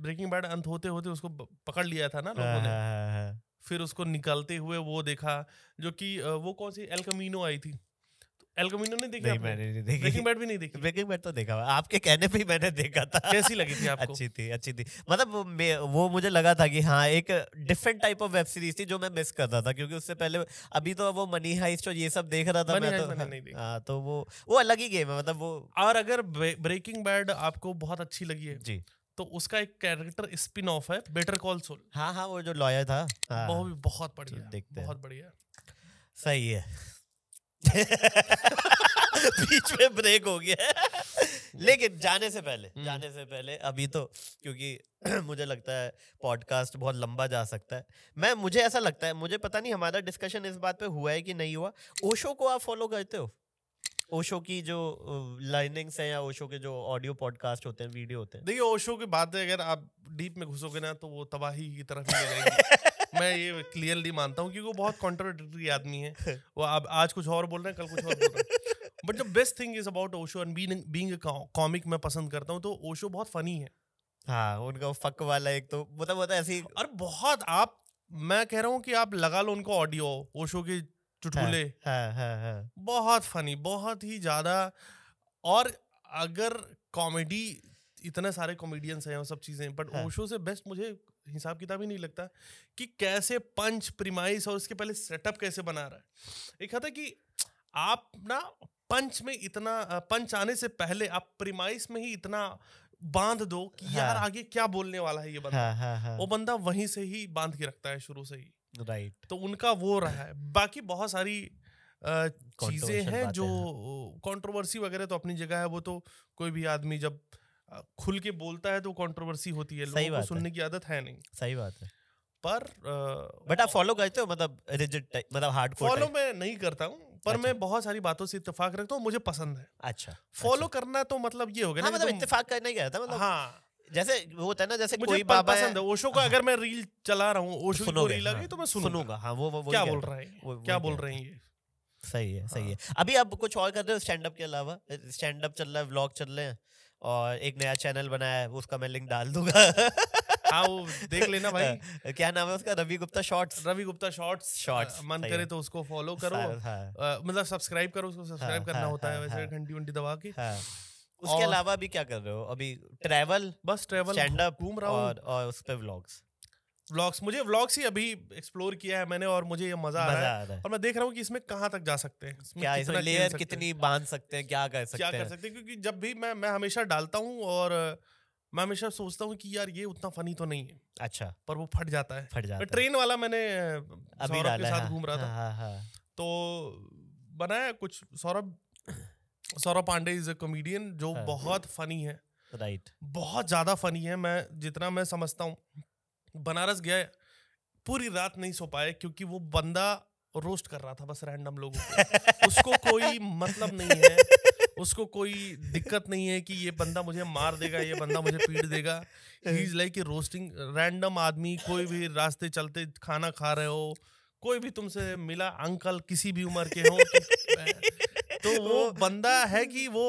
ब्रेकिंग बैड अंत होते होते उसको पकड़ लिया था ना हाँ, लोगों ने हाँ, फिर उसको निकालते हुए वो देखा जो कि वो कौन सी एलकमीनो आई थी एल्गोमिनो ने देखी नहीं मैंने नहीं देखी ब्रेकिंग बैड भी नहीं देखी ब्रेकिंग बैड तो देखा आपके कहने पे ही मैंने देखा था कैसी लगी थी आपको अच्छी थी अच्छी थी मतलब वो मुझे लगा था कि हाँ एक different type of web series थी जो मैं मिस करता था क्योंकि उससे पहले अभी तो वो मनी हाइस्ट और ये सब देख रहा था मैं तो हाँ तो वो वो अलग ही गेम है मतलब वो और अगर ब्रेकिंग बैड आपको बहुत अच्छी लगी है जी तो उसका एक कैरेक्टर स्पिन ऑफ है बेटर कॉल सोल हाँ हाँ वो जो लॉयर था हाँ। वो भी बहुत बढ़िया देखते बहुत बढ़िया सही है बीच में ब्रेक हो गया लेकिन जाने से पहले हम्म। जाने से पहले अभी तो क्योंकि मुझे लगता है पॉडकास्ट बहुत लंबा जा सकता है मैं मुझे ऐसा लगता है मुझे पता नहीं हमारा डिस्कशन इस बात पे हुआ है कि नहीं हुआ ओशो को आप फॉलो करते हो ओशो की जो लर्निंग्स हैं या ओशो के जो ऑडियो पॉडकास्ट होते हैं वीडियो होते हैं देखिए ओशो की बात है अगर आप डीप में घुसोगे ना तो वो तबाही की तरफ मैं ये क्लियरली मानता हूँ क्योंकि वो बहुत कॉन्ट्रोडिक्टरी आदमी है वो अब आज कुछ और बोल रहे हैं कल कुछ और बोल रहे हैं but the best thing is about Osho and being comic मैं पसंद करता हूँ तो ओशो बहुत फनी है हाँ उनका फक वाला एक तो मतलब होता है ऐसी और बहुत आप मैं कह रहा हूँ कि आप लगा लो उनको ऑडियो ओशो के चुटकुले हाँ, हाँ, हाँ, बहुत फनी बहुत ही ज्यादा और अगर कॉमेडी इतने सारे कॉमेडियंस हैं और सब चीजें बट ओशो से बेस्ट मुझे हिसाब किताब ही नहीं लगता कि कैसे पंच प्रिमाइस और उसके पहले सेटअप कैसे बना रहा है एक था कि आप ना पंच में इतना पंच आने से पहले आप प्रिमाइस में ही इतना बांध दो कि हाँ। यार आगे क्या बोलने वाला है ये बंदा हाँ, हाँ, हाँ। वो बंदा वहीं से ही बांध के रखता है शुरू से ही राइट तो उनका वो रहा है बाकी बहुत सारी चीजें हैं जो कंट्रोवर्सी वगैरह तो अपनी जगह है वो तो कोई भी आदमी जब खुल के बोलता है तो कंट्रोवर्सी होती है लोगों को सुनने की आदत है नहीं सही बात है पर बट आप फॉलो करते हो मतलब रिजिड टाइप मतलब हार्ड कोर फॉलो मैं नहीं करता हूं पर अच्छा। मैं बहुत सारी बातों से इत्तेफाक रखता हूं मुझे पसंद है अच्छा फॉलो अच्छा। करना तो मतलब ये हो गया हाँ, मतलब इत्तेफाक करना ही था मतलब हां जैसे वो होता है ना जैसे कोई बाबा पसंद है ओशो का अगर मैं रील चला रहा हूं ओशो की रील लगी हाँ, तो मैं सुनूंगा हां वो वो क्या बोल रहा है क्या बोल रहे हैं ये सही है सही हाँ। है अभी आप कुछ और कर रहे हो स्टैंड अप के अलावा स्टैंड अप चल रहा है व्लॉग चल रहे हैं और एक नया चैनल बनाया है उसका मैं लिंक डाल दूंगा हाँ वो देख लेना भाई क्या नाम है उसका Ravi Gupta shorts Ravi Gupta shorts shorts मन करे तो उसको फॉलो करो हाँ। मतलब सब्सक्राइब करो उसको सब्सक्राइब हाँ, करना हाँ, होता है वैसे घंटी वंटी दबा के उसके अलावा भी क्या कर रहे हो अभी travel bus travel stand up घूम रहा हूँ और उस पर व्लॉग्स व्लॉग्स मुझे व्लॉग्स ही अभी एक्सप्लोर किया है मैंने और मुझे ये मजा आ रहा है और मैं देख रहा हूँ कि इसमें कहाँ तक जा सकते हैं क्या इसमें लेयर कितनी बांध सकते हैं क्या कर सकते क्या कर सकते हैं क्योंकि जब भी मैं मैं हमेशा डालता हूँ और मैं हमेशा सोचता हूँ कि यार ये उतना फनी तो नहीं है अच्छा पर वो फट जाता है फट जाता ट्रेन वाला मैंने अभी के साथ हाँ। घूम रहा था हाँ, हाँ, तो बनाया कुछ Saurabh Saurabh Pandey is a comedian जो बहुत फनी है राइट बहुत ज्यादा फनी है मैं जितना मैं समझता हूँ बनारस गया पूरी रात नहीं सो पाए क्योंकि वो बंदा रोस्ट कर रहा था बस रैंडम लोगों को उसको कोई मतलब नहीं है उसको कोई दिक्कत नहीं है कि ये बंदा मुझे मार देगा ये बंदा मुझे पीट देगा he is like roasting random आदमी कोई भी रास्ते चलते खाना खा रहे हो कोई भी तुमसे मिला अंकल किसी भी उम्र के हो तो, तो वो बंदा है कि वो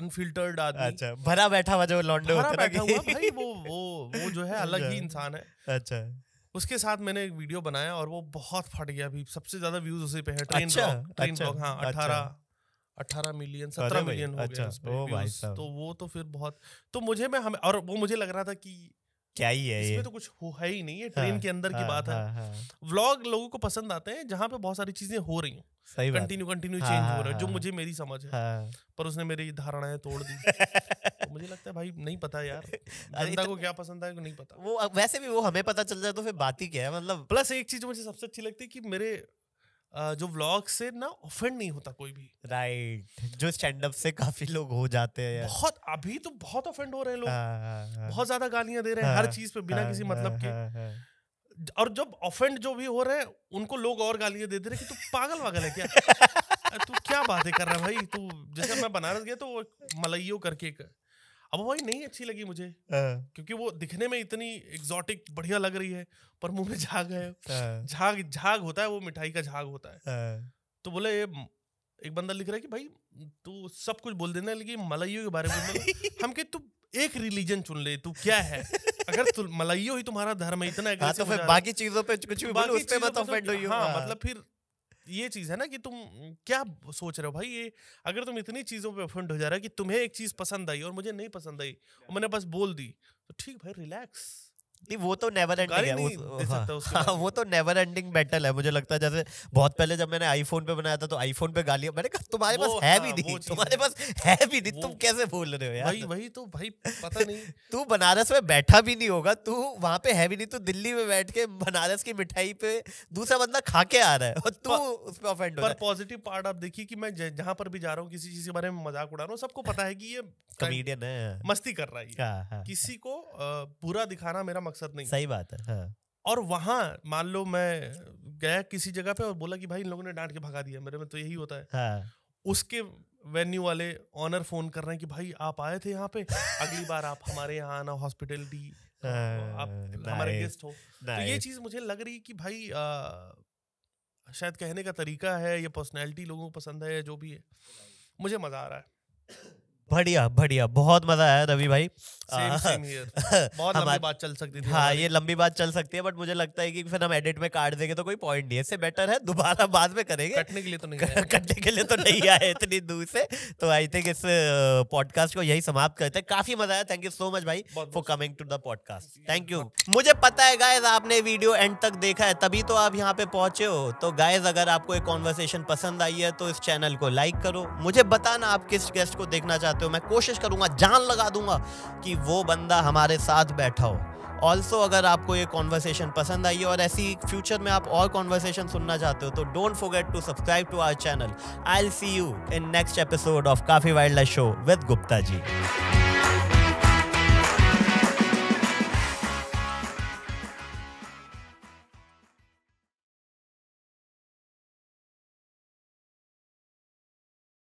अनफिल्टर्ड आदमी अच्छा भरा बैठा हुआ जो लॉन्डो होता है भाई वो वो वो जो है अलग अच्छा। ही इंसान है अच्छा उसके साथ मैंने एक वीडियो बनाया और वो बहुत फट गया अभी सबसे ज्यादा व्यूज उसी पे है ट्रेन ब्लॉग अच्छा, ब्लॉग ट्रेन अच्छा, ब्लॉग हाँ अच्छा। अठारह अठारह मिलियन सत्रह मिलियन हो अच्छा, गया तो वो तो फिर बहुत तो मुझे मैं हमें और वो मुझे लग रहा था कि क्या ही है इसमें तो कुछ हो है ही नहीं है हाँ, ट्रेन के अंदर की हाँ, बात है हाँ, व्लॉग लोगों को पसंद आते हैं जहाँ पे बहुत सारी चीजें हो रही हूँ कंटिन्यू कंटिन्यू चेंज हो रहा है जो मुझे मेरी समझ है पर उसने मेरी धारणाएं तोड़ दी तो मुझे लगता है भाई नहीं पता यार जनता को क्या पसंद है को नहीं पता वो वैसे भी वो हमें पता चल जाए तो फिर बात ही क्या है मतलब प्लस एक चीज मुझे सबसे अच्छी लगती है कि मेरे जो व्लॉग से ना ऑफेंड नहीं होता कोई भी राइट right. जो स्टैंड अप से काफी लोग हो जाते हैं बहुत अभी तो बहुत ऑफेंड हो रहे हैं लोग आ, हाँ। बहुत ज्यादा गालियां दे रहे हैं हर हाँ। चीज पे बिना आ, हाँ, किसी मतलब के और जब ऑफेंड जो भी हो रहे हैं उनको लोग और गालियां दे दे रहे कि तू पागल वागल है क्या तू क्या बातें कर रहा है भाई तू जैसे मैं बनारस गया तो मलइयो करके कर। अब वही नहीं अच्छी लगी मुझे हाँ। क्योंकि वो दिखने में इतनी एग्जॉटिक बढ़िया लग रही है पर मुंह में झाग है हाँ। झाग झाग होता है वो मिठाई का झाग होता है हाँ। तो बोले ये एक बंदा लिख रहा है कि भाई तू सब कुछ बोल देना लेकिन मलाइयों के बारे में हम के तू एक रिलीजन चुन ले तू क्या है अगर तू मलाइयों ही तुम्हारा धर्म है इतना हाँ, तो फिर बाकी चीजों पे कुछ भी बोलो उस पे मत ऑफेंड तो हो मतलब फिर ये चीज़ है ना कि तुम क्या सोच रहे हो भाई ये अगर तुम इतनी चीज़ों पे ऑफेंड हो जा रहा है कि तुम्हें एक चीज़ पसंद आई और मुझे नहीं पसंद आई और मैंने बस बोल दी तो ठीक भाई रिलैक्स नहीं वो तो नेवर एंडिंग है वो हाँ, हाँ, वो तो नेवर एंडिंग बैटल है मुझे लगता है जैसे बहुत पहले जब मैंने आईफोन पे बनाया था तो आईफोन पे गालियां मैंने कहा तुम्हारे हाँ, पास है भी नहीं तुम्हारे पास है भी नहीं तुम कैसे बोल रहे हो यार भाई वही तो भाई पता नहीं तू बनारस में बैठा भी नहीं होगा तू वहां पे है भी नहीं तू दिल्ली में बैठ के बनारस की मिठाई पे दूसरा बंदा खा के आ रहा है और तू उस पर ऑफेंड हो पर पॉजिटिव पार्ट आप देखिए कि मैं जहां पर भी जा रहा हूँ किसी चीज के बारे में मजाक उड़ा रहा हूँ सबको पता है कि ये कॉमेडियन है मस्ती कर रहा है हाँ, हाँ, किसी को पूरा दिखाना मेरा मकसद नहीं सही बात है हाँ। और वहाँ मान लो मैं गया किसी जगह पे और बोला कि भाई इन लोगों ने डांट के भगा दिया मेरे में तो यही होता है हाँ। उसके वेन्यू वाले ऑनर फोन कर रहे हैं कि भाई आप आए थे यहाँ पे अगली बार आप हमारे यहाँ आना हॉस्पिटलिटी हाँ, आप हमारे गेस्ट हो तो ये चीज मुझे लग रही है कि भाई आ, शायद कहने का तरीका है या पर्सनैलिटी लोगों को पसंद है या जो भी है मुझे मजा आ रहा है बढ़िया बढ़िया बहुत मजा आया रवि भाई हाँ। बहुत लंबी बात चल सकती थी हाँ ये लंबी बात चल सकती है बट मुझे लगता है कि फिर हम एडिट में काट देंगे तो कोई पॉइंट नहीं है इससे बेटर है दोबारा बाद में करेंगे कटने के लिए तो नहीं कटने के लिए तो नहीं आए इतनी दूर से तो आई थिंक इस पॉडकास्ट को यही समाप्त करते हैं काफी मजा आया थैंक यू सो मच भाई for coming to the podcast thank you मुझे पता है गायज आपने वीडियो एंड तक देखा है तभी तो आप यहाँ पे पहुंचे हो तो गायज अगर आपको एक कॉन्वर्सेशन पसंद आई है तो इस चैनल को लाइक करो मुझे बताना आप किस गेस्ट को देखना चाहते चाहते हो मैं कोशिश करूँगा जान लगा दूंगा कि वो बंदा हमारे साथ बैठा हो ऑल्सो अगर आपको ये कॉन्वर्सेशन पसंद आई है और ऐसी फ्यूचर में आप और कॉन्वर्सेशन सुनना चाहते हो तो don't forget to subscribe to our channel I'll see you in next episode of काफ़ी wild life show with Gupta ji